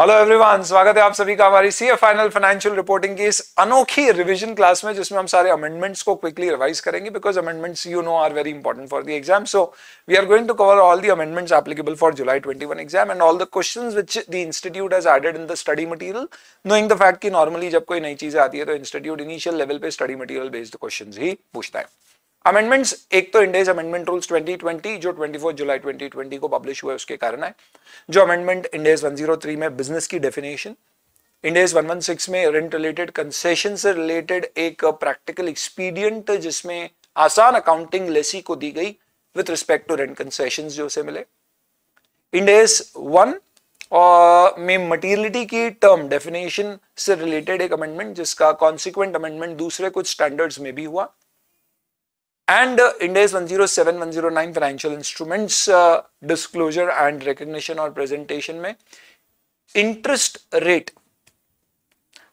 Hello everyone स्वागत है आप सभी का हमारी सी फाइनल फाइनेंशियल रिपोर्टिंग की इस अनोखी रिवीजन क्लास में जिसमें हम सारे अमेंडमेंट्स को क्विकली रिवाइज करेंगे because amendments you know are very important for the exam so we are going to cover all the amendments applicable for July one exam and all the question which the institute has added in the study material knowing the fact कि normally जब कोई नई चीजें आती है तो institute initial level पे study material based question ही पूछता है अमेंडमेंट्स एक तो इंडेज अमेंडमेंट रूल्स 2020 जो 24 जुलाई 2020 को पब्लिश हुआ है उसके कारण है जो अमेंडमेंट इंडेज 103 में बिजनेस की डेफिनेशन इंडेज 116 में रेंट रिलेटेड कंसेशन से रिलेटेड एक प्रैक्टिकल एक्सपीडियंट जिसमें आसान अकाउंटिंग लेसी को दी गई with respect to rent concession जो उसे मिले इंडेज वन और में मटीरियलिटी की टर्म डेफिनेशन से रिलेटेड एक अमेंडमेंट जिसका कॉन्सिक्वेंट अमेंडमेंट दूसरे कुछ स्टैंडर्ड्स में भी हुआ and uh, Ind AS 107, 109 financial instruments uh, disclosure and recognition or presentation में interest rate.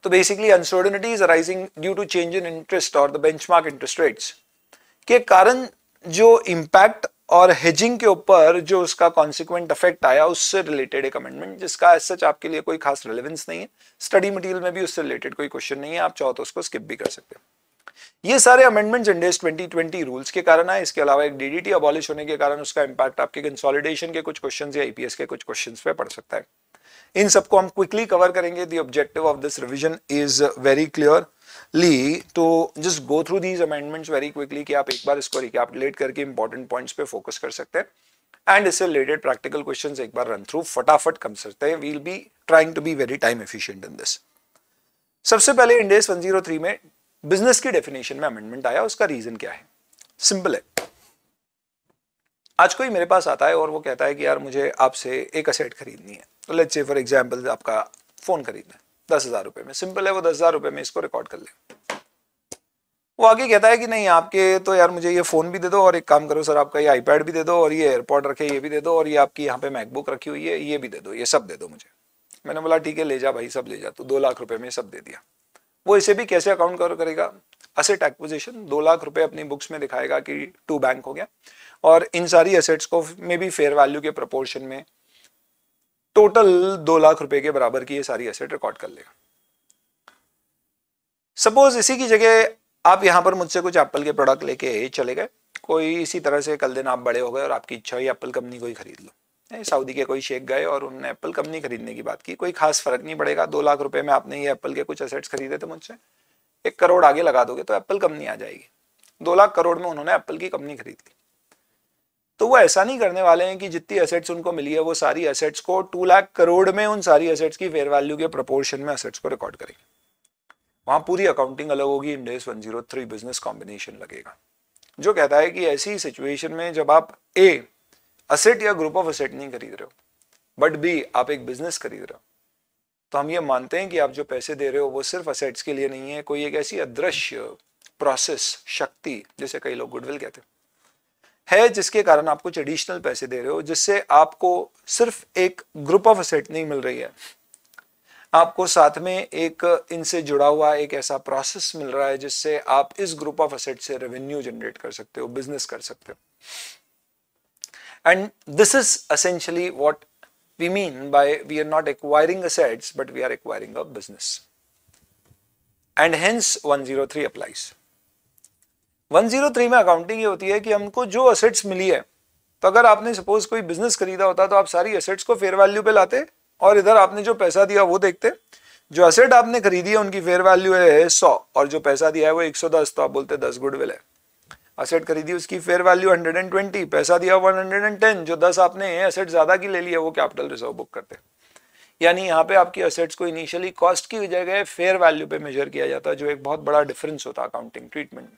तो basically uncertainty is arising due to change in interest or the benchmark interest rates के कारण जो impact और हेजिंग के ऊपर जो उसका कॉन्सिक्वेंट इफेक्ट आया उससे रिलेटेड एक अमेंडमेंट जिसका एज सच आपके लिए कोई खास रिलेवेंस नहीं है स्टडी मटेरियल में भी उससे रिलेटेड कोई क्वेश्चन नहीं है आप चाहो तो उसको स्किप भी कर सकते हो ये सारे अमेंडमेंट्स इंडेस 2020 रूल्स के कारण आए इसके अलावा एक डीडीटी अबॉलिश होने के कारण उसका इंपैक्ट आपके कंसोलिडेशन के कुछ क्वेश्चन या आईपीएस e के कुछ क्वेश्चन पे पड़ सकता है इन सबको हम क्विकली कवर करेंगे the objective of this revision is very clearly तो just go through these amendments very quickly कि आप एक बार इसको रिकैपुलेट करके इंपॉर्टेंट पॉइंट्स पे फोकस कर सकते हैं एंड इससे रिलेटेड प्रैक्टिकल क्वेश्चंस एक बार रन थ्रू फटाफट कम सकते हैं we'll be trying to be very time efficient in this सबसे पहले इंडेस 103 में बिजनेस की डेफिनेशन में अमेंडमेंट आया उसका रीजन क्या है सिंपल है आज कोई मेरे पास आता है और वो कहता है कि यार मुझे आपसे एक असेट खरीदनी है तो लेट्स से फॉर एग्जांपल आपका फोन खरीदना है दस हजार रुपये में सिंपल है वो दस हजार रुपये में इसको रिकॉर्ड कर ले वो आगे कहता है कि नहीं आपके तो यार मुझे ये फोन भी दे दो और एक काम करो सर आपका ये आईपैड भी दे दो और ये एयरपॉड रखे ये भी दे दो और ये आपकी यहाँ पे मैकबुक रखी हुई है ये भी दे दो ये सब दे दो मुझे मैंने बोला ठीक है ले जा भाई सब ले जा तो दो लाख रुपए में सब दे दिया वो इसे भी कैसे अकाउंट कवर करेगा असेट एक्विजिशन दो लाख रुपए अपनी बुक्स में दिखाएगा कि टू बैंक हो गया और इन सारी असेट्स को मे बी फेयर वैल्यू के प्रपोर्शन में टोटल दो लाख रुपए के बराबर की ये सारी असेट रिकॉर्ड कर लेगा सपोज इसी की जगह आप यहां पर मुझसे कुछ एप्पल के प्रोडक्ट लेके चले गए कोई इसी तरह से कल दिन आप बड़े हो गए और आपकी इच्छा हुई एप्पल कंपनी को ही खरीद लो सऊदी के कोई शेख गए और उनने एप्पल कंपनी खरीदने की बात की कोई खास फर्क नहीं पड़ेगा दो लाख रुपए में आपने ये एप्पल के कुछ असेट्स खरीदे थे मुझसे एक करोड़ आगे लगा दोगे तो एप्पल कंपनी आ जाएगी दो लाख करोड़ में उन्होंने एप्पल की कंपनी खरीद ली तो वो ऐसा नहीं करने वाले हैं कि जितनी असेट्स उनको मिली है वो सारी असेट्स को टू लाख करोड़ में उन सारी असेट्स की फेयर वैल्यू के प्रपोर्शन में असेट्स को रिकॉर्ड करेंगे वहां पूरी अकाउंटिंग अलग होगी Ind AS one three business combination लगेगा जो कहता है कि ऐसी सिचुएशन में जब आप ए असेट या ग्रुप ऑफ असेट नहीं खरीद रहे हो बट भी आप एक बिजनेस खरीद रहे हो तो हम ये मानते हैं कि आप जो पैसे दे रहे हो वो सिर्फ असेट्स के लिए नहीं है कोई एक ऐसी अदृश्य प्रोसेस शक्ति जिसे कई लोग गुडविल कहते हैं है जिसके कारण कुछ एडिशनल पैसे दे रहे हो जिससे आपको सिर्फ एक ग्रुप ऑफ असेट नहीं मिल रही है आपको साथ में एक इनसे जुड़ा हुआ एक ऐसा प्रोसेस मिल रहा है जिससे आप इस ग्रुप ऑफ असेट से रेवेन्यू जनरेट कर सकते हो बिजनेस कर सकते हो And this is essentially what we mean by we are not acquiring assets, but we are acquiring a business. And hence 103 applies. 103 में अकाउंटिंग ये होती है कि हमको जो असेट्स मिली है तो अगर आपने सपोज कोई बिजनेस खरीदा होता तो आप सारी असेट्स को फेयर वैल्यू पे लाते और इधर आपने जो पैसा दिया वो देखते जो असेट आपने खरीदी है उनकी फेयर वैल्यू है 100 और जो पैसा दिया है वो 110 तो आप बोलते 10 गुडविल है असेट खरीदी उसकी फेयर वैल्यू 120 पैसा दिया 110 जो 10 आपने असेट ज्यादा की ले लिया वो कैपिटल रिजर्व बुक करते यानी यहाँ पे आपकी असेट्स को इनिशियली कॉस्ट की जगह फेयर वैल्यू पे मेजर किया जाता है जो एक बहुत बड़ा डिफरेंस होता है अकाउंटिंग ट्रीटमेंट में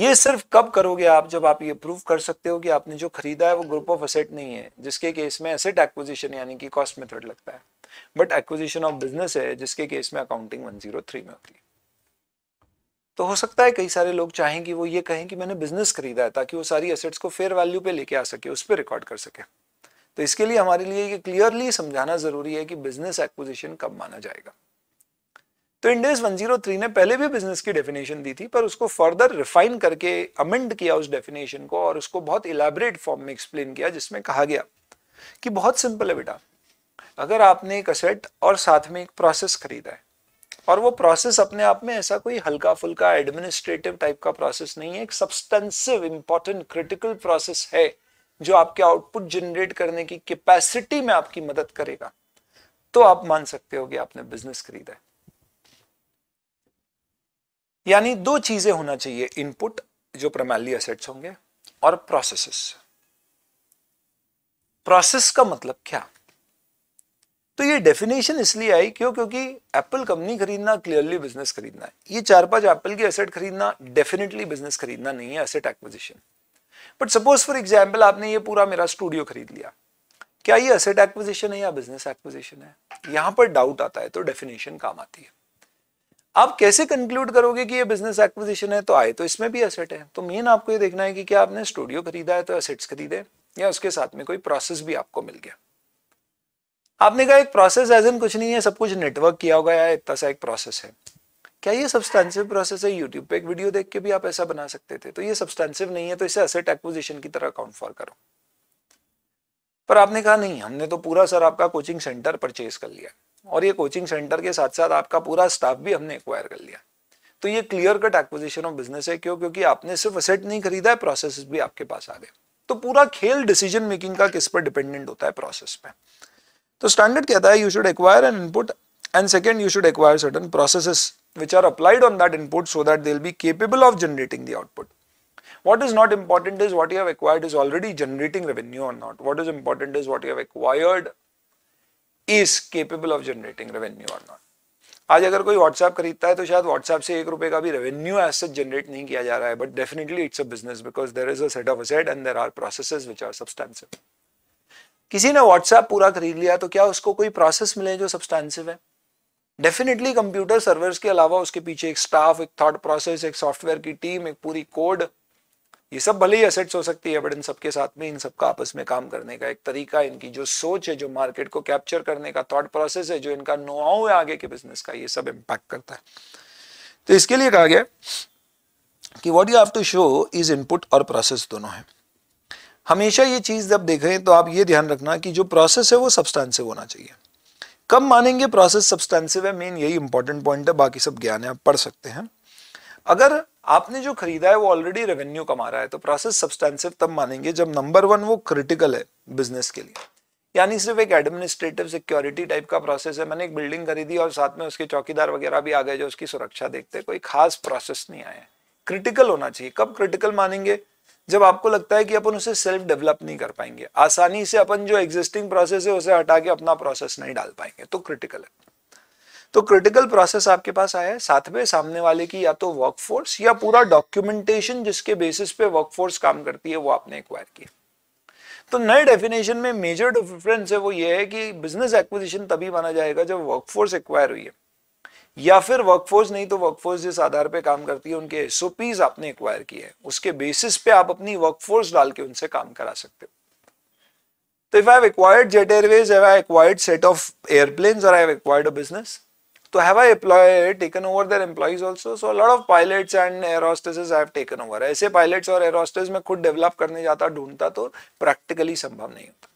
ये सिर्फ कब करोगे आप जब आप ये प्रूव कर सकते हो कि आपने जो खरीदा है वो ग्रुप ऑफ असेट नहीं है जिसके केस में असेट एक्विजिशन यानी कि कॉस्ट मेथड लगता है बट एक्विजिशन ऑफ बिजनेस है जिसके केस में अकाउंटिंग 103 में होती है तो हो सकता है कई सारे लोग चाहें कि वो ये कहें कि मैंने बिजनेस खरीदा है ताकि वो सारी एसेट्स को फेयर वैल्यू पे लेके आ सके उस पर रिकॉर्ड कर सके तो इसके लिए हमारे लिए ये क्लियरली समझाना जरूरी है कि बिजनेस एक्विजिशन कब माना जाएगा तो इंडेस 103 ने पहले भी बिजनेस की डेफिनेशन दी थी पर उसको फर्दर रिफाइन करके अमेंड किया उस डेफिनेशन को और उसको बहुत इलाबरेट फॉर्म में एक्सप्लेन किया जिसमें कहा गया कि बहुत सिंपल है बेटा अगर आपने एक असेट और साथ में एक प्रोसेस खरीदा है और वो प्रोसेस अपने आप में ऐसा कोई हल्का फुल्का एडमिनिस्ट्रेटिव टाइप का प्रोसेस नहीं है एक सब्सटेंसिव इंपॉर्टेंट क्रिटिकल प्रोसेस है जो आपके आउटपुट जनरेट करने की कैपेसिटी में आपकी मदद करेगा तो आप मान सकते हो कि आपने बिजनेस खरीदा है यानी दो चीजें होना चाहिए इनपुट जो प्रमाली असेट्स होंगे और प्रोसेसेस प्रोसेस का मतलब क्या तो ये डेफिनेशन इसलिए आई क्यों क्योंकि एप्पल कंपनी खरीदना क्लियरली बिजनेस खरीदना है ये चार पांच एप्पल की एसेट खरीदना डेफिनेटली बिजनेस खरीदना नहीं है asset acquisition but suppose for example आपने ये पूरा मेरा स्टूडियो खरीद लिया क्या ये असेट एक्विजिशन है या बिजनेस एक्विजिशन है यहां पर डाउट आता है तो डेफिनेशन काम आती है आप कैसे कंक्लूड करोगे कि ये बिजनेस एक्विजिशन है तो आए तो इसमें भी असेट है तो मेन आपको ये देखना है कि क्या आपने स्टूडियो खरीदा है तो असेट्स खरीदे या उसके साथ में कोई प्रोसेस भी आपको मिल गया आपने कहा एक प्रोसेस एज इन कुछ नहीं है सब कुछ नेटवर्क किया होगा या इतना सा एक प्रोसेस है क्या ये सब्सटेंसिव प्रोसेस है यूट्यूब पे एक वीडियो देख के भी आप ऐसा बना सकते थे तो ये सब्सटेंसिव नहीं है तो इसे असेट एक्विजिशन की तरह काउंट फॉर करो पर आपने कहा नहीं हमने तो पूरा सर आपका कोचिंग सेंटर परचेज कर लिया और ये कोचिंग सेंटर के साथ साथ आपका पूरा स्टाफ भी हमने एक्वायर कर लिया तो ये clear cut acquisition of business है क्यों क्योंकि आपने सिर्फ असेट नहीं खरीदा है प्रोसेस भी आपके पास आ गए तो पूरा खेल डिसीजन मेकिंग का किस पर डिपेंडेंट होता है प्रोसेस पे तो स्टैंडर्ड कहता है you should acquire an input and second you should acquire certain processes which are applied on that input so that they'll be capable of generating the output. What is not important is what you have acquired is already generating revenue or not. What is important is what you have acquired is capable of generating revenue or not. आज अगर कोई WhatsApp खरीदता है तो शायद WhatsApp से एक रुपए का भी रेवेन्यू एसेट जनरेट नहीं किया जा रहा है but definitely it's a business because there is a set किसी ने व्हाट्सएप पूरा खरीद लिया तो क्या उसको कोई प्रोसेस मिले जो सब्सटेंसिव है डेफिनेटली कंप्यूटर सर्वर्स के अलावा उसके पीछे एक स्टाफ एक थॉट प्रोसेस एक सॉफ्टवेयर की टीम एक पूरी कोड ये सब भले ही असेट्स हो सकती है बट इन सबके साथ में इन सबका आपस में काम करने का एक तरीका इनकी जो सोच है जो मार्केट को कैप्चर करने का थॉट प्रोसेस है जो इनका नोआव है आगे के बिजनेस का ये सब इम्पैक्ट करता है तो इसके लिए कहा गया कि what you have to show is input और प्रोसेस दोनों है हमेशा ये चीज़ जब देखें तो आप ये ध्यान रखना कि जो प्रोसेस है वो सब्सटेंसिव होना चाहिए कब मानेंगे प्रोसेस सब्सटेंसिव है मेन यही इंपॉर्टेंट पॉइंट है बाकी सब ज्ञान है आप पढ़ सकते हैं अगर आपने जो खरीदा है वो ऑलरेडी रेवेन्यू कमा रहा है तो प्रोसेस सब्सटेंसिव तब मानेंगे जब नंबर वन वो क्रिटिकल है बिजनेस के लिए यानी सिर्फ एक एडमिनिस्ट्रेटिव सिक्योरिटी टाइप का प्रोसेस है मैंने एक बिल्डिंग खरीदी और साथ में उसके चौकीदार वगैरह भी आ गए जो उसकी सुरक्षा देखते कोई खास प्रोसेस नहीं आया क्रिटिकल होना चाहिए कब क्रिटिकल मानेंगे जब आपको लगता है कि अपन उसे सेल्फ डेवलप नहीं कर पाएंगे आसानी से अपन जो एग्जिस्टिंग प्रोसेस है उसे हटा के अपना प्रोसेस नहीं डाल पाएंगे तो क्रिटिकल है तो क्रिटिकल प्रोसेस आपके पास आया है में सामने वाले की या तो वर्कफोर्स या पूरा डॉक्यूमेंटेशन जिसके बेसिस पे वर्कफोर्स काम करती है वो आपने एक्वायर किया तो नए डेफिनेशन में मेजर डिफरेंस है वो ये है कि बिजनेस एक्विजिशन तभी माना जाएगा जब वर्कफोर्स एक्वायर हुई है या फिर वर्कफोर्स नहीं तो वर्कफोर्स जिस आधार पे काम करती है उनके एसओपीज आपने एक्वायर किए हैं उसके बेसिस पे आप अपनी वर्कफोर्स डाल के उनसे काम करा सकते हो तो if I acquired Jet Airways acquired set of airplane और आई एक्वायर्ड अ बिजनेस तो have I employ taken over their employees also so lot of pilots and air hostesses I have taken over ऐसे pilots और air hostess में खुद develop करने जाता ढूंढता तो प्रैक्टिकली संभव नहीं होता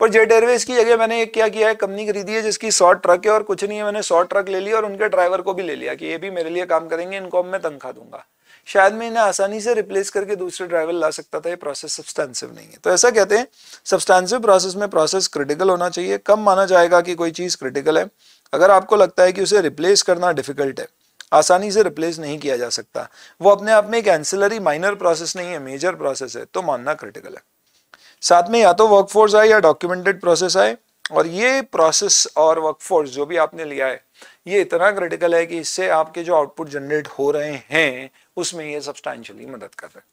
पर जेट एयरवेज की जगह मैंने एक क्या किया है कंपनी खरीदी है जिसकी शॉर्ट ट्रक है और कुछ नहीं है मैंने शॉर्ट ट्रक ले लिया और उनके ड्राइवर को भी ले लिया कि ये भी मेरे लिए काम करेंगे इनको अब मैं तनखा दूंगा शायद मैं इन्हें आसानी से रिप्लेस करके दूसरे ड्राइवर ला सकता था ये प्रोसेस सब्सटेंसिव नहीं है तो ऐसा कहते हैं सब्सटेंसिव प्रोसेस में प्रोसेस क्रिटिकल होना चाहिए कम माना जाएगा कि कोई चीज़ क्रिटिकल है अगर आपको लगता है कि उसे रिप्लेस करना डिफिकल्ट है आसानी से रिप्लेस नहीं किया जा सकता वो अपने आप में एक एंसिलरी माइनर प्रोसेस नहीं है मेजर प्रोसेस है तो मानना क्रिटिकल है साथ में या तो वर्कफोर्स आए या डॉक्यूमेंटेड प्रोसेस आए और ये प्रोसेस और वर्कफोर्स जो भी आपने लिया है ये इतना क्रिटिकल है कि इससे आपके जो आउटपुट जनरेट हो रहे हैं उसमें ये सब्सटैंशली मदद कर रहे हैं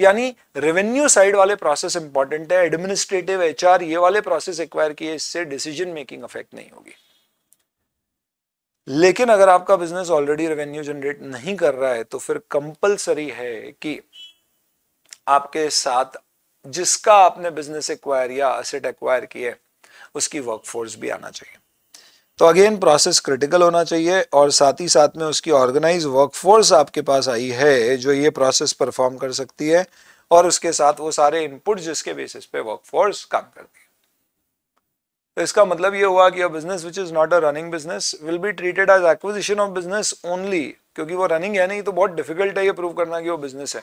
यानी रेवेन्यू साइड वाले प्रोसेस इंपॉर्टेंट है एडमिनिस्ट्रेटिव एचआर ये वाले प्रोसेस एक्वायर किए इससे डिसीजन मेकिंग अफेक्ट नहीं होगी लेकिन अगर आपका बिजनेस ऑलरेडी रेवेन्यू जनरेट नहीं कर रहा है तो फिर कंपलसरी है कि आपके साथ जिसका आपने बिजनेस एक्वायर या असेट एक्वायर किए उसकी वर्कफोर्स भी आना चाहिए तो अगेन प्रोसेस क्रिटिकल होना चाहिए और साथ ही साथ में उसकी ऑर्गेनाइज वर्कफोर्स आपके पास आई है जो ये प्रोसेस परफॉर्म कर सकती है और उसके साथ वो सारे इनपुट जिसके बेसिस पे वर्कफोर्स काम करती है तो इसका मतलब ये हुआ कि business which is not a running business will be treated as acquisition of business only क्योंकि वो रनिंग है नहीं तो बहुत डिफिकल्ट है ये प्रूव करना कि वो बिजनेस है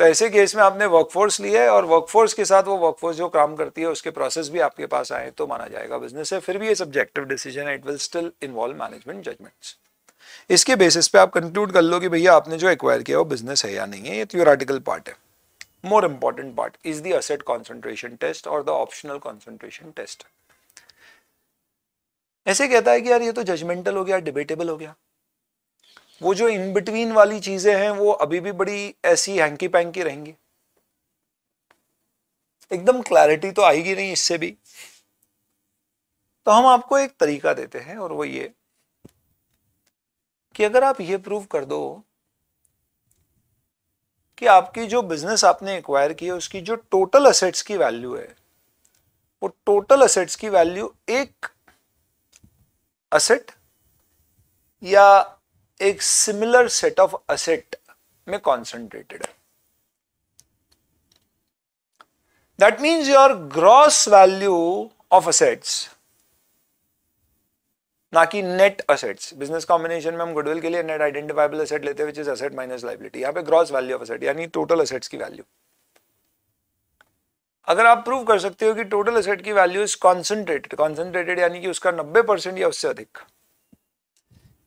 तो ऐसे केस में आपने वर्कफोर्स लिया है और वर्कफोर्स के साथ वो वर्कफोर्स जो काम करती है उसके प्रोसेस भी आपके पास आए तो माना जाएगा बिजनेस है फिर भी ये सब्जेक्टिव डिसीजन है it will still involve management judgements इसके बेसिस पे आप कंक्लूड कर लो कि भैया आपने जो एक्वायर किया वो बिजनेस है या नहीं है ये थ्योराटिकल पार्ट है more important part is the asset concentration test और द ऑप्शनल कॉन्सेंट्रेशन टेस्ट ऐसे कहता है कि यार ये तो जजमेंटल हो गया डिबेटेबल हो गया वो जो इन बिटवीन वाली चीजें हैं वो अभी भी बड़ी ऐसी हैंकी पैंकी रहेंगी एकदम क्लैरिटी तो आएगी नहीं इससे भी तो हम आपको एक तरीका देते हैं और वो ये कि अगर आप ये प्रूव कर दो कि आपकी जो बिजनेस आपने एक्वायर की है उसकी जो टोटल असेट्स की वैल्यू है वो टोटल असेट्स की वैल्यू एक असेट या एक सिमिलर सेट ऑफ असेट में कॉन्सेंट्रेटेड है that means your gross value of assets ना कि नेट असेट्स बिजनेस कॉम्बिनेशन में हम गुडविल के लिए नेट आइडेंटिफाइबल असेट लेते हैं which is asset minus liability यहां पे ग्रॉस वैल्यू ऑफ असेट यानी टोटल असेट्स की वैल्यू अगर आप प्रूव कर सकते हो कि टोटल असेट की वैल्यू इज कॉन्सेंट्रेटेड कॉन्सेंट्रेटेड यानी कि उसका 90 परसेंट या उससे अधिक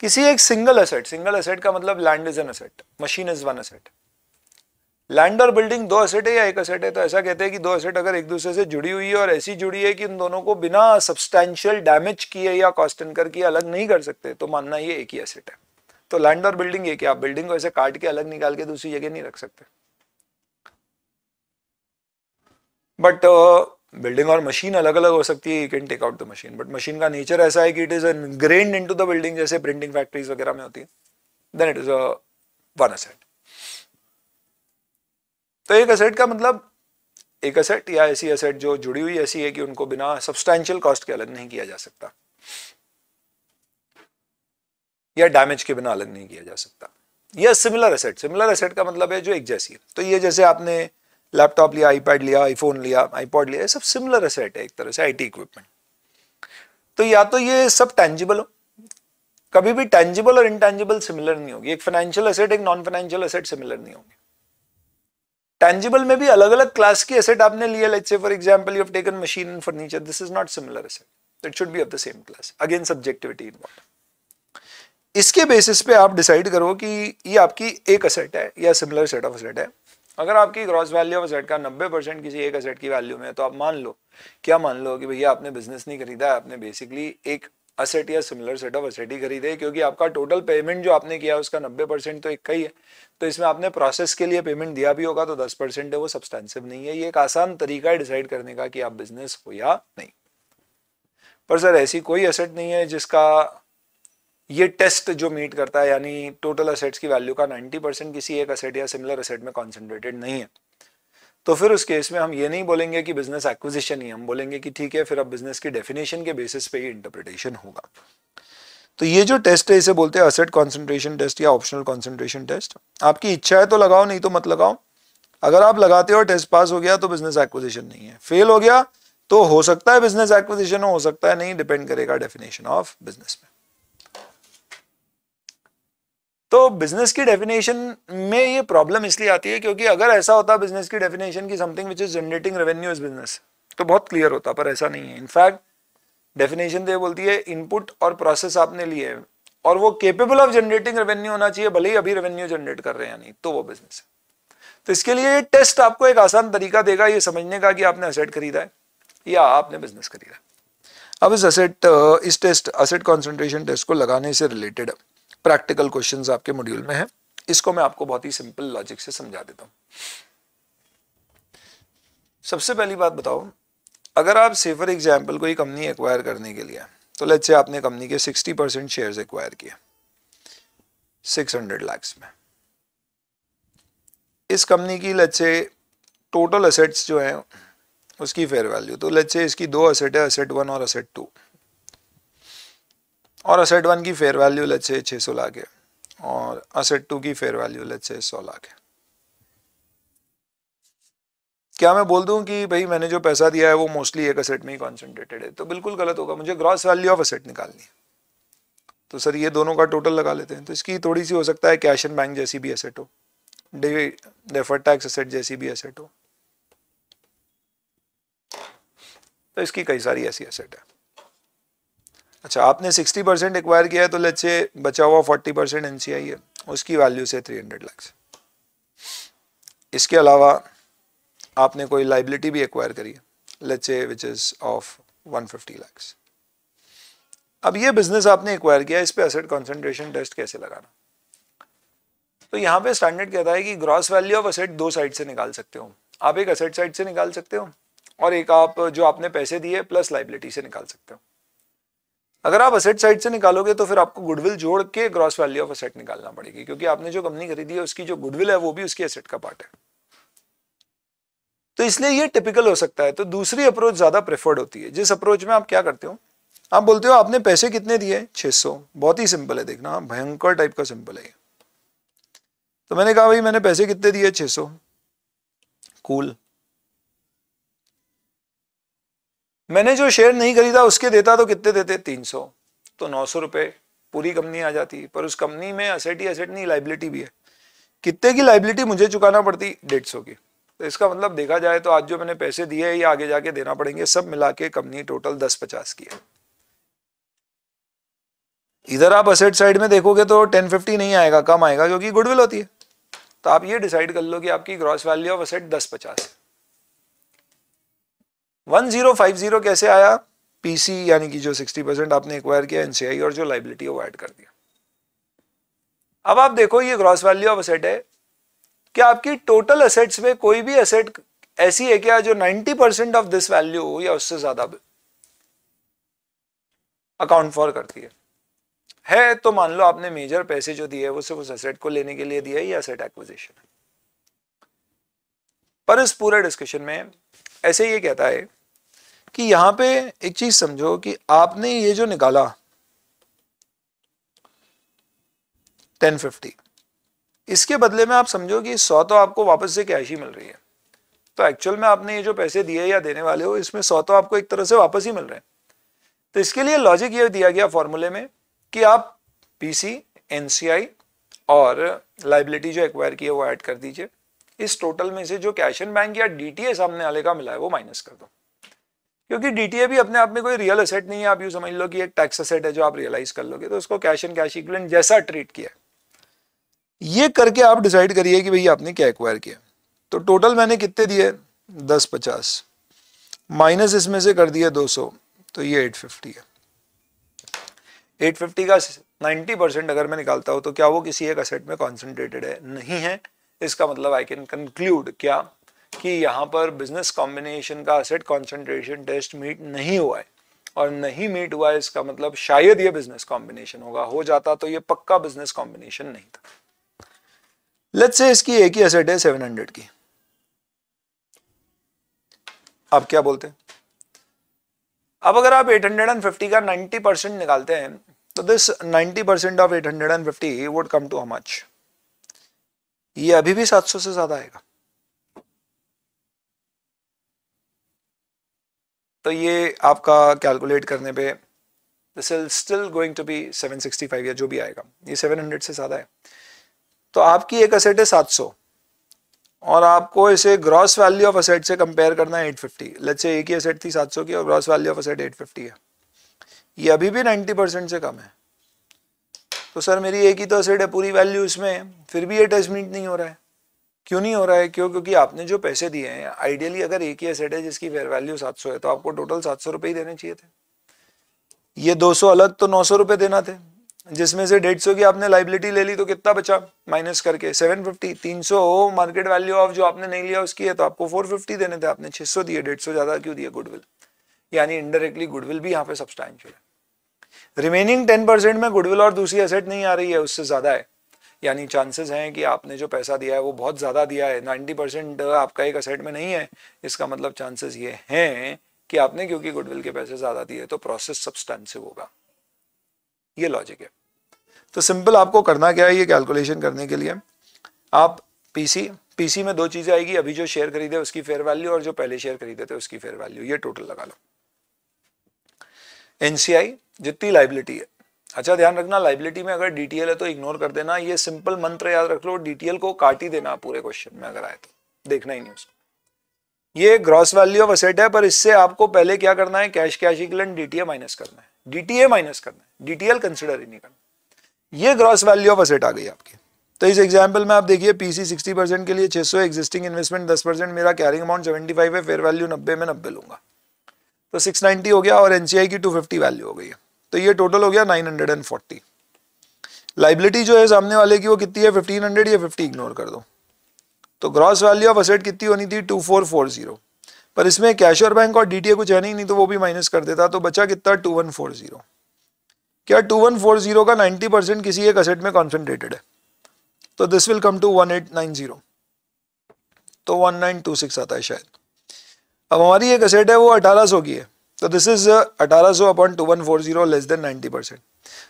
किसी एक सिंगल असेट सिंगल असेट का मतलब land is an asset machine is one asset land और बिल्डिंग दो असेट है या एक असेट है तो ऐसा कहते हैं कि दो असेट अगर एक दूसरे से जुड़ी हुई है और ऐसी जुड़ी है कि उन दोनों को बिना सब्सटैंशियल डैमेज किए या कॉस्ट इनकर किए अलग नहीं कर सकते तो मानना ये एक ही असेट है तो लैंड और बिल्डिंग एक आप बिल्डिंग को ऐसे काट के अलग निकाल के दूसरी जगह नहीं रख सकते बट बिल्डिंग और मशीन अलग अलग हो सकती है you can take out the machine but machine का नेचर ऐसा है कि it is an grain in to the building जैसे प्रिंटिंग फैक्ट्रीज वगैरह में होती है then it is a one asset तो एक असेट का मतलब एक असेट या ऐसी असेट जो जुड़ी हुई ऐसी है कि उनको बिना सब्सटैंशियल कॉस्ट के अलग नहीं किया जा सकता या डैमेज के बिना अलग नहीं किया जा सकता या सिमिलर असेट सिमिलर असेट का मतलब है जो एक जैसी है तो ये जैसे आपने लैपटॉप लिया आईपैड लिया आईफोन लिया आईपॉड लिया सब सिमिलर असेट है एक तरह से आईटी इक्विपमेंट तो या तो ये सब टेंजिबल हो कभी भी टेंजिबल और इनटेंजिबल सिमिलर नहीं होगी एक फाइनेंशियल असेट एक नॉन फाइनेंशियल असेट सिमिलर नहीं होगी टेंजिबल में भी अलग अलग क्लास की असेट आपने लिया let's say for example you taken machine and furniture this is not similar asset it should be of the same class again subjectivity involve इसके बेसिस पे आप डिसाइड करो कि ये आपकी एक असेट है या सिमिलर सेट ऑफ असेट है अगर आपकी ग्रॉस वैल्यू ऑफ एसेट का 90 परसेंट किसी एक असेट की वैल्यू में है तो आप मान लो क्या मान लो कि भैया आपने बिजनेस नहीं खरीदा है आपने बेसिकली एक असेट या सिमिलर सेट ऑफ असेट ही खरीदे क्योंकि आपका टोटल पेमेंट जो आपने किया उसका 90 परसेंट तो एक का ही है तो इसमें आपने प्रोसेस के लिए पेमेंट दिया भी होगा तो 10 परसेंट है वो सब्सटेंसिव नहीं है ये एक आसान तरीका है डिसाइड करने का कि आप बिजनेस हो या नहीं पर सर ऐसी कोई असेट नहीं है जिसका ये टेस्ट जो मीट करता है यानी टोटल असेट्स की वैल्यू का 90 परसेंट किसी एक असेट या सिमिलर असेट में कॉन्सेंट्रेटेड नहीं है तो फिर उस केस में हम ये नहीं बोलेंगे कि बिजनेस एक्विजिशन ही हम बोलेंगे कि ठीक है फिर अब बिजनेस की डेफिनेशन के बेसिस पे ही इंटरप्रिटेशन होगा तो ये जो टेस्ट है इसे बोलते हैं असेट कॉन्सेंट्रेशन टेस्ट या ऑप्शनल कॉन्सेंट्रेशन टेस्ट आपकी इच्छा है तो लगाओ नहीं तो मत लगाओ अगर आप लगाते हो टेस्ट पास हो गया तो बिजनेस एक्विजिशन नहीं है फेल हो गया तो हो सकता है बिजनेस एक्विजिशन हो सकता है नहीं डिपेंड करेगा डेफिनेशन ऑफ बिजनेस में तो बिजनेस की डेफिनेशन में ये प्रॉब्लम इसलिए आती है क्योंकि अगर ऐसा होता बिजनेस की डेफिनेशन की something which is generating revenue is business तो बहुत क्लियर होता पर ऐसा नहीं है इनफैक्ट डेफिनेशन तो बोलती है इनपुट और प्रोसेस आपने लिए और वो केपेबल ऑफ जनरेटिंग रेवेन्यू होना चाहिए भले ही अभी रेवेन्यू जनरेट कर रहे हैं नहीं तो वो बिजनेस है तो इसके लिए टेस्ट आपको एक आसान तरीका देगा ये समझने का कि आपने असेट खरीदा है या आपने बिजनेस खरीदा है अब इस असेट इस टेस्ट असेट कॉन्सेंट्रेशन टेस्ट को लगाने से रिलेटेड है प्रैक्टिकल क्वेश्चन आपके मॉड्यूल में है इसको मैं आपको बहुत ही सिंपल लॉजिक से समझा देता हूँ सबसे पहली बात बताओ अगर आप सेफर एग्जाम्पल कोई कंपनी एक्वायर करने के लिए तो लेट्स से आपने कंपनी के 60 परसेंट शेयर एक्वायर किए 600 लाख में इस कंपनी की लेट्स से टोटल असेट्स जो हैं उसकी फेयर वैल्यू तो लेट्स से इसकी दो असेट है असेट वन और असेट टू और असेट वन की फेयर वैल्यू लेट से छः सौ लाख है और असेट टू की फेयर वैल्यू लेट से सौ लाख है क्या मैं बोल दूं कि भाई मैंने जो पैसा दिया है वो मोस्टली एक असेट में ही कॉन्सेंट्रेटेड है तो बिल्कुल गलत होगा मुझे ग्रॉस वैल्यू ऑफ असेट निकालनी है तो सर ये दोनों का टोटल लगा लेते हैं तो इसकी थोड़ी सी हो सकता है कैश एंड बैंक जैसी भी असेट हो डेफर टैक्स असेट जैसी भी असेट हो तो इसकी कई सारी ऐसी असेट है अच्छा आपने 60 परसेंट एक्वायर किया है तो लच्चे बचा हुआ 40 परसेंट एन है उसकी वैल्यू से 300 लैक्स इसके अलावा आपने कोई लाइबिलिटी भी एक्वायर करी है लच्चे विच इज़ ऑफ 150 लैक्स अब ये बिजनेस आपने एक्वायर किया इस पर असेट कॉन्सेंट्रेशन टेस्ट कैसे लगाना तो यहाँ पे स्टैंडर्ड कहता है कि ग्रॉस वैल्यू ऑफ असेट दो साइड से निकाल सकते हो आप एक असेट साइड से निकाल सकते हो और एक आप जो आपने पैसे दिए प्लस लाइबिलिटी से निकाल सकते हो अगर आप असेट साइड से निकालोगे तो फिर आपको गुडविल जोड़ के ग्रॉस वैल्यू ऑफ असेट निकालना पड़ेगी क्योंकि आपने जो कंपनी खरीदी है उसकी जो गुडविल है वो भी उसकी असेट का पार्ट है तो इसलिए ये टिपिकल हो सकता है तो दूसरी अप्रोच ज्यादा प्रेफर्ड होती है जिस अप्रोच में आप क्या करते हो आप बोलते हो आपने पैसे कितने दिए 600 बहुत ही सिंपल है देखना भयंकर टाइप का सिंपल है तो मैंने कहा भाई मैंने पैसे कितने दिए 600 कूल cool. मैंने जो शेयर नहीं खरीदा उसके देता तो कितने देते तीन सौ तो नौ सौ रुपए पूरी कंपनी आ जाती पर उस कंपनी में असेट ही असेट नहीं लाइबिलिटी भी है कितने की लाइबिलिटी मुझे चुकाना पड़ती डेढ़ सौ की तो इसका मतलब देखा जाए तो आज जो मैंने पैसे दिए ये आगे जाके देना पड़ेंगे सब मिला के कंपनी टोटल दस पचास की है इधर आप असेट साइड में देखोगे तो टेन फिफ्टी नहीं आएगा कम आएगा क्योंकि गुडविल होती है तो आप ये डिसाइड कर लो कि आपकी ग्रॉस वैल्यू ऑफ असेट दस पचास है 1050 कैसे आया पीसी यानी कि जो 60 परसेंट आपने एक्वायर किया एनसीआई और जो लाइबिलिटी है वो ऐड कर दिया अब आप देखो ये ग्रॉस वैल्यू ऑफ असेट है कि आपकी टोटल असेट्स में कोई भी असेट ऐसी है क्या जो 90 परसेंट ऑफ दिस वैल्यू हो या उससे ज्यादा अकाउंट फॉर करती है है तो मान लो आपने मेजर पैसे जो दिए वो सिर्फ उस असेट को लेने के लिए दिया है या असेट एक्विजिशन पर इस पूरे डिस्कशन में ऐसे ये कहता है कि यहां पे एक चीज समझो कि आपने ये जो निकाला 1050 इसके बदले में आप समझो कि सौ तो आपको वापस से कैश ही मिल रही है तो एक्चुअल में आपने ये जो पैसे दिए या देने वाले हो इसमें सौ तो आपको एक तरह से वापस ही मिल रहे हैं तो इसके लिए लॉजिक ये दिया गया फॉर्मूले में कि आप पीसी एनसीआई और लाइबिलिटी जो एक्वायर की है वो ऐड कर दीजिए इस टोटल में से जो कैश एंड बैंक या डीटीए सामने वाले का मिला है वो माइनस कर दो क्योंकि डीटीए भी अपने आप में कोई रियल असेट नहीं है आप यू समझ लो कि एक टैक्स असेट है जो आप रियलाइज कर लोगे तो उसको कैश एंड कैश इक्विलेंट जैसा ट्रीट किया ये करके आप डिसाइड करिए कि भाई आपने क्या एक्वायर किया तो टोटल मैंने कितने दिए दस पचास माइनस इसमें से कर दिया दो सौ तो ये एट फिफ्टी है एट फिफ्टी का नाइन्टी परसेंट अगर मैं निकालता हूं तो क्या वो किसी एक असेट में कॉन्सेंट्रेटेड है नहीं है इसका मतलब आई कैन कंक्लूड क्या कि यहाँ पर बिजनेस कॉम्बिनेशन का असेट कॉन्सेंट्रेशन टेस्ट मीट नहीं हुआ है और नहीं मीट हुआ है इसका मतलब शायद ये बिजनेस कॉम्बिनेशन होगा हो जाता तो ये पक्का बिजनेस कॉम्बिनेशन नहीं था लेट्स से इसकी एक ही असेट है सेवन हंड्रेड की आप क्या बोलते हैं अब अगर आप 850 का 90 परसेंट निकालते हैं तो this 90 percent of 850 would come to how much ये अभी भी 700 से ज्यादा आएगा तो ये आपका कैलकुलेट करने पे this is still going to be 765 या जो भी आएगा ये 700 से ज़्यादा है तो आपकी एक असेट है 700 और आपको इसे ग्रॉस वैल्यू ऑफ असेट से कंपेयर करना है 850 फिफ्टी से एक ही असेट थी 700 की और ग्रॉस वैल्यू ऑफ असेट 850 है ये अभी भी 90 परसेंट से कम है तो सर मेरी एक ही तो असेट है पूरी वैल्यू इसमें फिर भी ये टच मीट नहीं हो रहा है क्यों नहीं हो रहा है क्यों क्योंकि आपने जो पैसे दिए हैं आइडियली अगर एक ही एसेट है जिसकी फेयर वैल्यू सात सौ है तो आपको टोटल सात सौ रुपये ही देने चाहिए थे ये दो सौ अलग तो नौ सौ रुपये देना थे जिसमें से डेढ़ सौ की आपने लाइबिलिटी ले ली तो कितना बचा माइनस करके सेवन फिफ्टी तीन सौ मार्केट वैल्यू ऑफ जो आपने नहीं लिया उसकी है तो आपको फोर फिफ्टी देने थे आपने छह सौ दिए डेढ़ सौ ज़्यादा क्यों दिए गुडविल यानी इनडायरेक्टली गुडविल भी यहाँ पे सब्सटैंशियल रिमेनिंग टेन परसेंट में गुडविल और दूसरी एसेट नहीं आ रही है उससे ज़्यादा है यानी चांसेस हैं कि आपने जो पैसा दिया है वो बहुत ज़्यादा दिया है नाइन्टी परसेंट आपका एक असेट में नहीं है इसका मतलब चांसेस ये हैं कि आपने क्योंकि गुडविल के पैसे ज़्यादा दिए तो प्रोसेस सब्सटेंसिव होगा ये लॉजिक है तो सिंपल आपको करना क्या है ये कैलकुलेशन करने के लिए आप पीसी पीसी में दो चीज़ें आएगी अभी जो शेयर खरीदे उसकी फेयर वैल्यू और जो पहले शेयर खरीदे थे उसकी फेयर वैल्यू ये टोटल लगा लो एनसीआई जितनी लाइबिलिटी है अच्छा ध्यान रखना लाइबिलिटी में अगर डीटीएल है तो इग्नोर कर देना ये सिंपल मंत्र याद रख लो डीटीएल को काट ही देना पूरे क्वेश्चन में अगर आए तो देखना ही नहीं उसको ये ग्रॉस वैल्यू ऑफ असेट है पर इससे आपको पहले क्या करना है cash cash equivalent DTA minus करना है डीटीए माइनस करना है डीटीएल कंसिडर ही नहीं करना ये ग्रॉस वैल्यू ऑफ असेट आ गई आपकी तो इस एग्जाम्पल में आप देखिए पीसी सिक्सटी परसेंट के लिए सौ एग्जिस्टिंग इन्वेस्टमेंट दस परसेंट मेरा कैरिंग अमाउंट फाइव है फेयर वैल्यू नब्बे में नब्बे लूंगा तो 690 हो गया और एनसीआई की फिफ्टी वैल्यू हो गई है तो ये टोटल हो गया 940 लाइबिलिटी जो है सामने वाले की वो कितनी है 1500 या 50 इग्नोर कर दो तो ग्रॉस वैल्यू ऑफ असेट कितनी होनी थी 2440 पर इसमें और बैंक और डीटीए कुछ है नहीं नहीं तो वो भी माइनस कर देता तो बचा कितना 2140 क्या 2140 का 90 परसेंट किसी एक असेट में कॉन्सेंट्रेटेड है तो दिस विल कम टू 1890 तो 1926 आता है शायद अब हमारी एक असेट है वो सौ की है तो दिस इज uh, अठारह सौ upon two one four zero less than ninety percent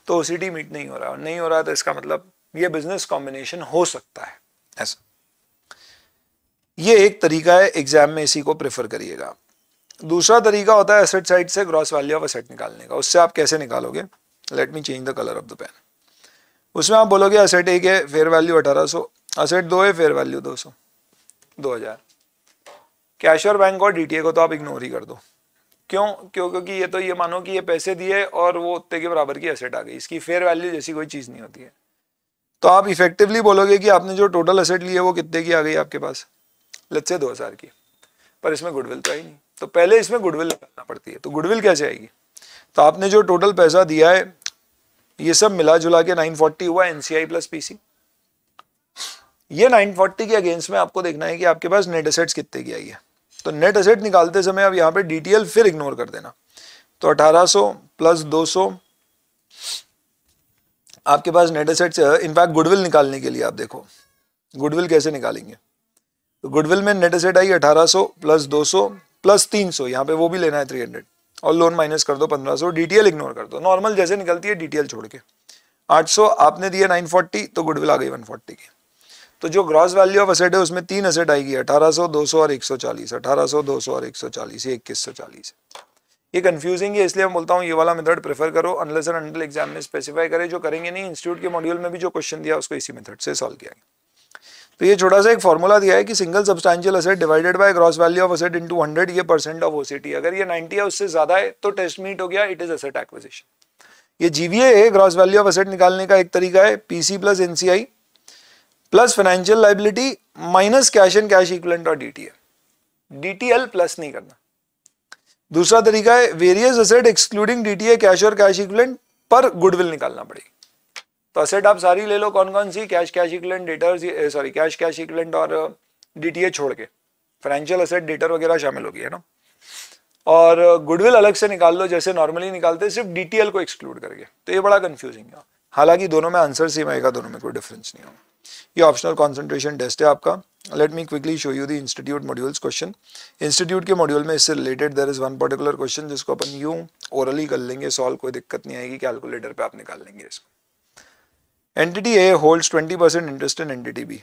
तो ओ मीट नहीं हो रहा और नहीं हो रहा तो इसका मतलब ये बिजनेस कॉम्बिनेशन हो सकता है ऐसा ये एक तरीका है एग्जाम में इसी को प्रेफर करिएगा दूसरा तरीका होता है एसेट साइड से ग्रॉस वैल्यू ऑफ एसेट निकालने का उससे आप कैसे निकालोगे let me change the colour of the pen उसमें आप बोलोगे असेट एक है फेयर वैल्यू अठारह सौ असेट दो है फेयर वैल्यू दो सौ दो हजार कैश और बैंक और डीटीए को तो आप इग्नोर ही कर दो क्यों क्यों क्योंकि ये तो ये मानो कि ये पैसे दिए और वो उत्ते के बराबर की एसेट आ गई इसकी फेयर वैल्यू जैसी कोई चीज़ नहीं होती है तो आप इफेक्टिवली बोलोगे कि आपने जो टोटल असेट ली है वो कितने की आ गई आपके पास लत से दो हज़ार की पर इसमें गुडविल तो आई नहीं तो पहले इसमें गुडविल लगाना पड़ती है तो गुडविल कैसे आएगी तो आपने जो टोटल पैसा दिया है ये सब मिला जुला के 940 हुआ एनसीआई प्लस पीसी ये 940 के अगेंस्ट में आपको देखना है कि आपके पास नेट असेट्स कितने की आई है तो नेट असेट निकालते समय अब यहाँ पे डी फिर इग्नोर कर देना तो 1800 प्लस 200 आपके पास नेट असेट इनफैक्ट गुडविल निकालने के लिए आप देखो गुडविल कैसे निकालेंगे तो गुडविल में नेट असेट आई 1800 प्लस 200 प्लस 300 यहाँ पे वो भी लेना है 300 और लोन माइनस कर दो 1500 डीटीएल इग्नोर कर दो नॉर्मल जैसे निकलती है डीटीएल छोड़ के 800 आपने दिया 940 तो गुडविल आ गई 140 की तो जो ग्रॉस वैल्यू ऑफ असेट है उसमें तीन असेट आएगी अठारह दो सौ और एक सौ चालीस सौ दो सौ और एक सौ चालीस ये चालीस ये कंफ्यूजिंग है इसलिए मैं बोलता हूँ ये वाला मेथड प्रेफर करो अनलेस एंड एग्जाम में स्पेसिफाई करें जो करेंगे नहीं इंस्टीट्यूट के मॉड्यूल में भी जो क्वेश्चन दिया उसको इसी मेथड से सॉल्व किया गया तो ये छोटा सा एक फॉर्मूला दिया है कि single substantial asset divided by gross value of asset into 100 ये परसेंट ऑफ ओसीटी अगर ये 90 है उससे ज्यादा है तो टेस्ट मीट हो गया इट इज असेट एक्विजिशन ये जीवीए है ग्रॉस वैल्यू ऑफ असेट निकालने का एक तरीका है PC plus NCI plus financial liability minus cash and cash equivalent और डीटीएल डीटीएल प्लस नहीं करना दूसरा तरीका है various asset excluding DTA cash और कैश इक्वलेंट पर गुडविल निकालना पड़ेगी तो असेट आप सारी ले लो कौन कौन सी कैश कैश इक्वलेंट डेटर सॉरी कैश कैश इक्वलेंट और डीटीए uh, छोड़ के फाइनेंशियल असेट डेटर वगैरह शामिल होगी है ना और गुडविल uh, अलग से निकाल लो जैसे नॉर्मली निकालते सिर्फ डीटीएल को एक्सक्लूड करके तो ये बड़ा कंफ्यूजिंग है हालांकि दोनों में आंसर सेम आएगा दोनों में कोई डिफरेंस नहीं होगा ये ऑप्शनल कॉन्सेंट्रेशन टेस्ट है आपका let me quickly show you the institute modules question institute के मॉड्यूल में इससे related there is one particular question जिसको अपन यू ओरली कर लेंगे सॉल्व कोई दिक्कत नहीं आएगी कैलकुलेटर पर आप निकाल लेंगे इसको entity A hold twenty percent interest in entity B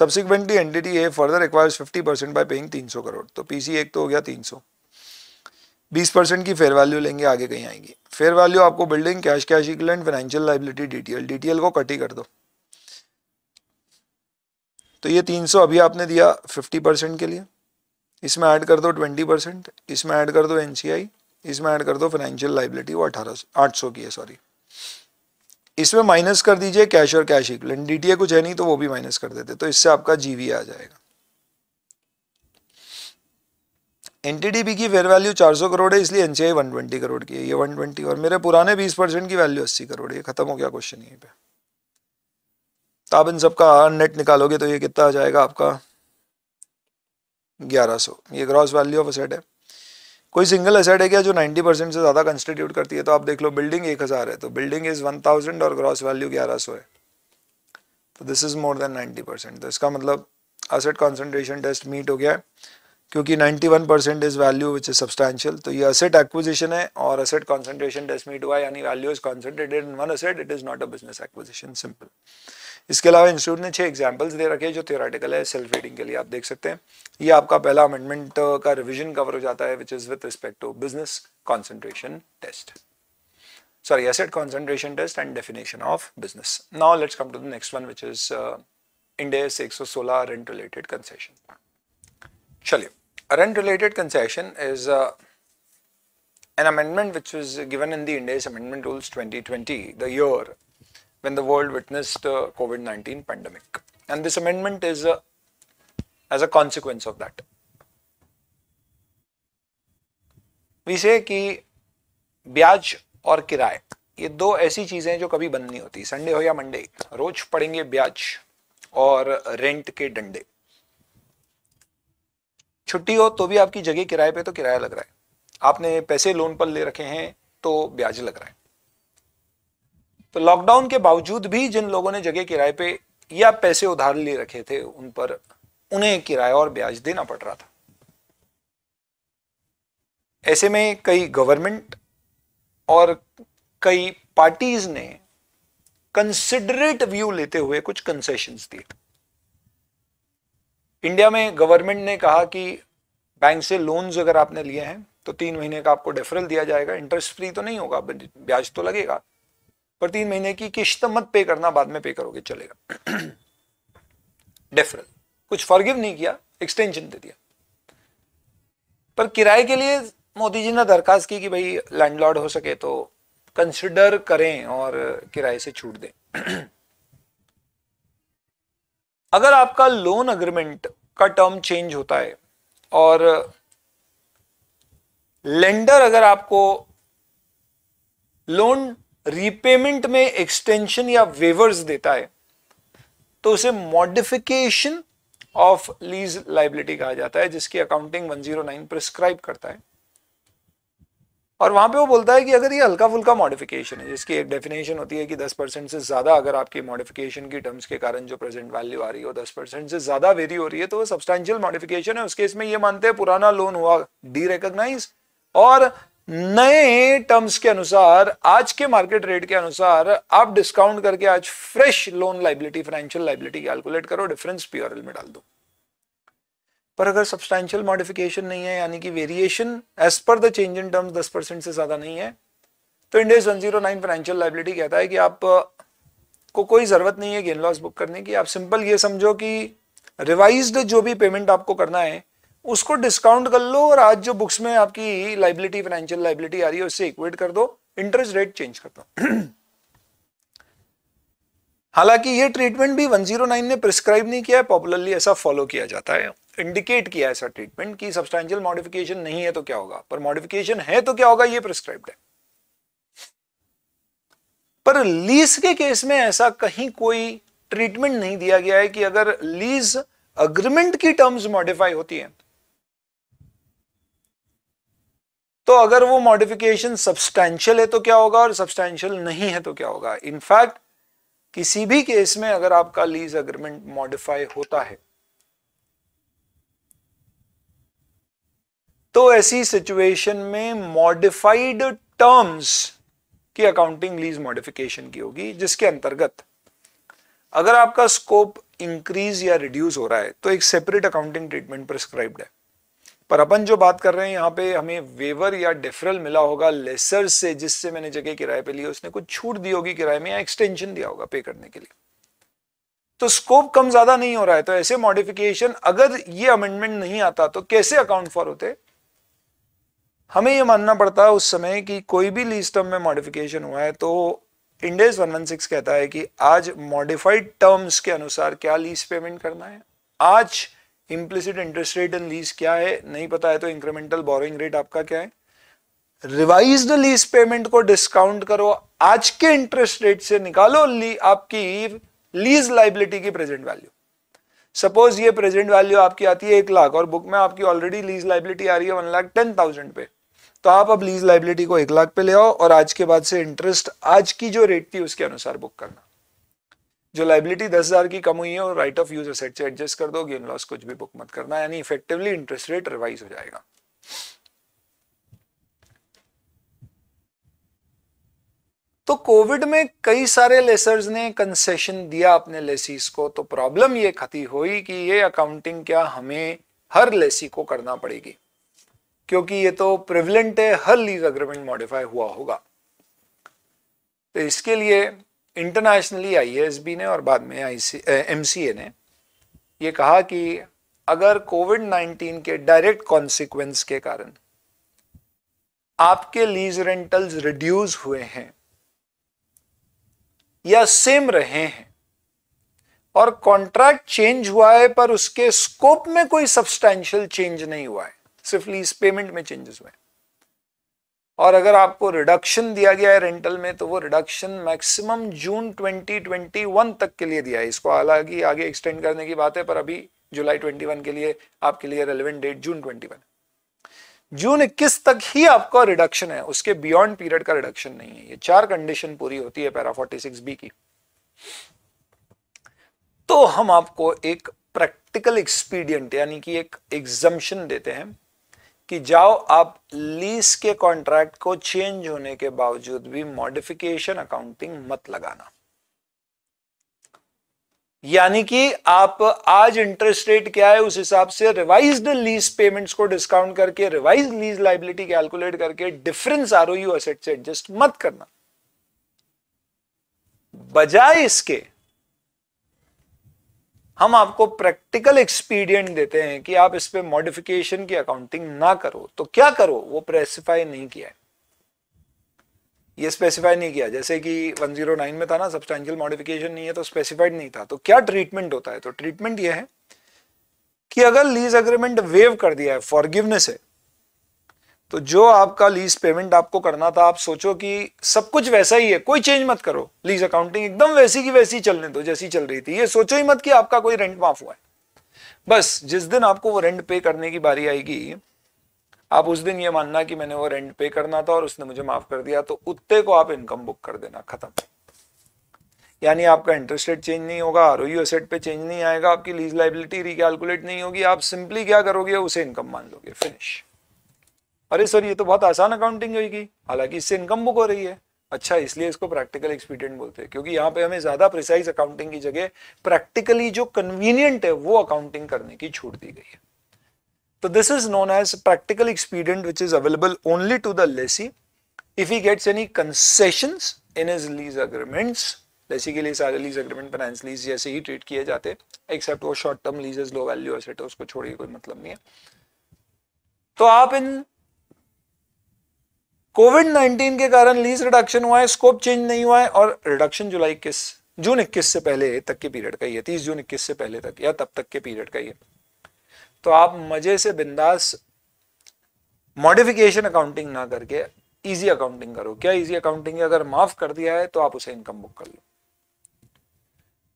subsequently entity A further requires fifty percent by paying तीन सौ करोड़ तो पी सी एक तो हो गया तीन सौ बीस परसेंट की फेयर वैल्यू लेंगे आगे कहीं आएंगी फेयर वैल्यू आपको building cash cash equivalent financial liability DTL DTL को कट ही कर दो तो ये 300 अभी आपने दिया 50 परसेंट के लिए इसमें ऐड कर दो 20 परसेंट इसमें ऐड कर दो एनसीआई इसमें ऐड कर दो फाइनेंशियल लाइबिलिटी वो अठारह आठ की है सॉरी इसमें माइनस कर दीजिए कैश और कैश इक्वलेंट डीटीए कुछ है नहीं तो वो भी माइनस कर देते तो इससे आपका जीवी आ जाएगा एन की फेयर वैल्यू 400 करोड़ है इसलिए एनसीआई 120 करोड़ की है ये 120 और मेरे पुराने 20 परसेंट की वैल्यू 80 करोड़ ये खत्म हो गया क्वेश्चन यहीं पे तो आप इन सबका नेट निकालोगे तो ये कितना आ जाएगा आपका 1100 ये ग्रॉस वैल्यू ऑफ असेट है कोई सिंगल असेट है क्या जो 90 परसेंट से ज़्यादा कंस्टिट्यूट करती है तो आप देख लो बिल्डिंग एक हज़ार है तो बिल्डिंग इज़ वन थाउजेंड और ग्रॉस वैल्यू ग्यारह सौ है तो this is more than ninety percent तो इसका मतलब असेट कॉन्सेंट्रेशन टेस्ट मीट हो गया है क्योंकि 91 percent is value which is substantial तो ये असेट एक्विजिशन है और असेट कॉन्सेंट्रेशन डेस्मीट हुआ यानी value is concentrated in one asset it is not a business acquisition simple इसके अलावा इंस्टीट्यूट ने छह एग्जाम्पल्स दे रखे हैं जो थियोरेटिकल है सेल्फ रीडिंग के लिए आप देख सकते हैं ये आपका पहला अमेंडमेंट uh, का रिविजन कवर हो जाता है which is with respect to business concentration test sorry asset concentration test and definition of business now let's come to the next one which is India एक सौ सोलह रेंट रिलेटेड कंसेशन चलिए A rent-related concession is uh, an amendment which was given in the India's Amendment Rules 2020, the year when the world witnessed the uh, COVID-19 pandemic. And this amendment is uh, as a consequence of that. We say that ब्याज और किराए ये दो ऐसी चीज़ें जो कभी बंद नहीं होती संडे हो या मंडे रोज पड़ेंगे ब्याज और रेंट के डंडे छुट्टी हो तो भी आपकी जगह किराए पे तो किराया लग रहा है आपने पैसे लोन पर ले रखे हैं तो ब्याज लग रहा है तो लॉकडाउन के बावजूद भी जिन लोगों ने जगह किराए पे या पैसे उधार ले रखे थे उन पर उन्हें किराया और ब्याज देना पड़ रहा था ऐसे में कई गवर्नमेंट और कई पार्टीज ने कंसिडरेट व्यू लेते हुए कुछ कंसेशंस दिए इंडिया में गवर्नमेंट ने कहा कि बैंक से लोन्स अगर आपने लिए हैं तो तीन महीने का आपको डेफरल दिया जाएगा इंटरेस्ट फ्री तो नहीं होगा ब्याज तो लगेगा पर तीन महीने की किश्त मत पे करना बाद में पे करोगे चलेगा डेफरल कुछ फॉरगिव नहीं किया एक्सटेंशन दे दिया पर किराए के लिए मोदी जी ने दरखास्त की कि भाई लैंडलॉर्ड हो सके तो कंसिडर करें और किराए से छूट दें अगर आपका लोन अग्रीमेंट का टर्म चेंज होता है और लेंडर अगर आपको लोन रीपेमेंट में एक्सटेंशन या वेवर्स देता है तो उसे मॉडिफिकेशन ऑफ लीज लाइबिलिटी कहा जाता है जिसकी अकाउंटिंग 109 प्रिस्क्राइब करता है और वहां पे वो बोलता है कि अगर ये हल्का फुल्का मॉडिफिकेशन है जिसकी एक डेफिनेशन होती है कि 10 परसेंट से ज़्यादा अगर आपकी मॉडिफिकेशन की टर्म्स के कारण जो प्रेजेंट वैल्यू आ रही है वो 10 परसेंट से ज़्यादा वेरी हो रही है तो वो सब्सटैंशियल मॉडिफिकेशन है उसके इसमें ये मानते हैं पुराना लोन हुआ डी रिकग्नाइज और नए टर्म्स के अनुसार आज के मार्केट रेट के अनुसार आप डिस्काउंट करके आज fresh loan liability financial liability calculate करो डिफरेंस पीआरएल में डाल दो पर अगर सब्सटैंशियल मॉडिफिकेशन नहीं है यानी कि variation as per the change in terms दस परसेंट से ज़्यादा नहीं है तो इंडेज नाइन फाइनेंशियल लाइबिलिटी कहता है कि आप को कोई ज़रूरत नहीं है गेन लॉस बुक करने की आप सिंपल ये समझो कि रिवाइज जो भी पेमेंट आपको करना है उसको डिस्काउंट कर लो और आज जो बुक्स में आपकी लाइबिलिटी फाइनेंशियल लाइबिलिटी आ रही है उससे इक्वेट कर दो इंटरेस्ट रेट चेंज कर दो हालांकि ये ट्रीटमेंट भी 109 ने प्रिस्क्राइब नहीं किया है पॉपुलरली ऐसा फॉलो किया जाता है इंडिकेट किया ऐसा ट्रीटमेंट कि सब्सटैंशियल मॉडिफिकेशन नहीं है तो क्या होगा पर मॉडिफिकेशन है तो क्या होगा ये प्रिस्क्राइब्ड है पर लीज के केस में ऐसा कहीं कोई ट्रीटमेंट नहीं दिया गया है कि अगर लीज अग्रीमेंट की टर्म्स मॉडिफाई होती है तो अगर वो मॉडिफिकेशन सब्सटैंशियल है तो क्या होगा और सब्सटैंशियल नहीं है तो क्या होगा इनफैक्ट किसी भी केस में अगर आपका लीज अग्रीमेंट मॉडिफाई होता है तो ऐसी सिचुएशन में मॉडिफाइड टर्म्स की अकाउंटिंग लीज मॉडिफिकेशन की होगी जिसके अंतर्गत अगर आपका स्कोप इंक्रीज या रिड्यूस हो रहा है तो एक सेपरेट अकाउंटिंग ट्रीटमेंट प्रिस्क्राइब्ड है पर अपन जो बात कर रहे हैं यहाँ पे हमें वेवर या डिफरल मिला होगा लेसर से जिससे मैंने जगह किराए पे लिया उसने कुछ छूट दी होगी किराए में या एक्सटेंशन दिया होगा पे करने के लिए तो स्कोप कम ज्यादा नहीं हो रहा है तो ऐसे मॉडिफिकेशन अगर ये अमेंडमेंट नहीं आता तो कैसे अकाउंट फॉर होते हमें ये मानना पड़ता है उस समय कि कोई भी लीज टर्म में मॉडिफिकेशन हुआ है तो इंडेज 116 कहता है कि आज मॉडिफाइड टर्म्स के अनुसार क्या लीज पेमेंट करना है आज implicit interest rate in lease क्या है नहीं पता है तो इंक्रीमेंटल बोरिंग रेट आपका क्या है रिवाइज लीज पेमेंट को डिस्काउंट करो आज के इंटरेस्ट रेट से निकालो ली, आपकी लीज लाइबिलिटी की प्रेजेंट वैल्यू सपोज ये प्रेजेंट वैल्यू आपकी आती है एक लाख और बुक में आपकी ऑलरेडी लीज लाइबिलिटी आ रही है वन लाख टेन थाउजेंड पे तो आप अब लीज लाइबिलिटी को एक लाख पे ले आओ और आज के बाद से इंटरेस्ट आज की जो रेट थी उसके अनुसार बुक करना जो लाइबिलिटी दस हजार की कम हुई है और राइट ऑफ यूज से एडजस्ट कर दो गेन लॉस कुछ भी बुक मत करना यानी इफेक्टिवली इंटरेस्ट रेट रिवाइज हो जाएगा तो कोविड में कई सारे लेसर्स ने कंसेशन दिया अपने लेसीज को तो प्रॉब्लम ये खती हुई कि ये अकाउंटिंग क्या हमें हर लेसी को करना पड़ेगी क्योंकि ये तो प्रेविलेंट है हर लीज अग्रीमेंट मॉडिफाई हुआ होगा तो इसके लिए इंटरनेशनली आईएएसबी ने और बाद में आईसी एमसीए ने ये कहा कि अगर कोविड 19 के डायरेक्ट कॉन्सिक्वेंस के कारण आपके लीज रेंटल्स रिड्यूस हुए हैं या सेम रहे हैं और कॉन्ट्रैक्ट चेंज हुआ है पर उसके स्कोप में कोई सब्सटैंशियल चेंज नहीं हुआ है सिर्फ लीज पेमेंट में चेंजेस हुए और अगर आपको रिडक्शन दिया गया है रेंटल में तो वो रिडक्शन मैक्सिमम जून 2021 तक के लिए दिया है इसको हालांकि आगे एक्सटेंड करने की बात है पर अभी जुलाई 21 के लिए आपके लिए रेलिवेंट डेट जून 21 जून 21 तक ही आपका रिडक्शन है उसके बियॉन्ड पीरियड का रिडक्शन नहीं है ये चार कंडीशन पूरी होती है पैरा फोर्टी बी की तो हम आपको एक प्रैक्टिकल एक्सपीडियंट यानी कि एक एग्जम्पन देते हैं कि जाओ आप लीज के कॉन्ट्रैक्ट को चेंज होने के बावजूद भी मॉडिफिकेशन अकाउंटिंग मत लगाना यानी कि आप आज इंटरेस्ट रेट क्या है उस हिसाब से रिवाइज्ड लीज पेमेंट्स को डिस्काउंट करके रिवाइज लीज लाइबिलिटी कैलकुलेट करके डिफरेंस आर एसेट से एडजस्ट मत करना बजाय इसके हम आपको प्रैक्टिकल एक्सपीडियंट देते हैं कि आप इस पर मॉडिफिकेशन की अकाउंटिंग ना करो तो क्या करो वो स्पेसिफाई नहीं किया है ये स्पेसिफाई नहीं किया जैसे कि 109 में था ना सब्सटैंशियल मॉडिफिकेशन नहीं है तो स्पेसिफाइड नहीं था तो क्या ट्रीटमेंट होता है तो ट्रीटमेंट ये है कि अगर लीज अग्रीमेंट वेव कर दिया है फॉरगिवनेस है तो जो आपका लीज पेमेंट आपको करना था आप सोचो कि सब कुछ वैसा ही है कोई चेंज मत करो लीज अकाउंटिंग एकदम वैसी की वैसी चलने दो जैसी चल रही थी ये सोचो ही मत कि आपका कोई रेंट माफ हुआ है बस जिस दिन आपको वो रेंट पे करने की बारी आएगी आप उस दिन ये मानना कि मैंने वो रेंट पे करना था और उसने मुझे माफ कर दिया तो उत्ते को आप इनकम बुक कर देना खत्म यानी आपका इंटरेस्ट रेट चेंज नहीं होगा आर एसेट पे चेंज नहीं आएगा आपकी लीज लाइबिलिटी रिकैलकुलेट नहीं होगी आप सिंपली क्या करोगे उसे इनकम मान लोगे फिनिश अरे सर ये तो बहुत आसान अकाउंटिंग होगी हालांकि इससे इनकम बुक हो रही है अच्छा इसलिए इसको प्रैक्टिकल एक्सपीडियंट बोलते हैं क्योंकि यहाँ पे हमें ज्यादा प्रिसाइज अकाउंटिंग की जगह प्रैक्टिकली जो कन्वीनियंट है वो अकाउंटिंग करने की छूट दी गई है तो this is known as practical expedient which is available only to the lessee if he gets any concession in is lease agreements lessee के लिए सारे लीज अग्रीमेंट फाइनेंस लीज जैसे ही ट्रीट किए जाते एक्सेप्ट वो short term leases low value asset उसको छोड़िए कोई मतलब नहीं है तो आप इन कोविड 19 के कारण लीज रिडक्शन हुआ है स्कोप चेंज नहीं हुआ है और रिडक्शन जुलाई किस जून इक्कीस से पहले तक के पीरियड का ही है तीस जून इक्कीस से पहले तक या तब तक के पीरियड का ही है तो आप मजे से बिंदास मॉडिफिकेशन अकाउंटिंग ना करके इजी अकाउंटिंग करो क्या इजी अकाउंटिंग अगर माफ कर दिया है तो आप उसे इनकम बुक कर लो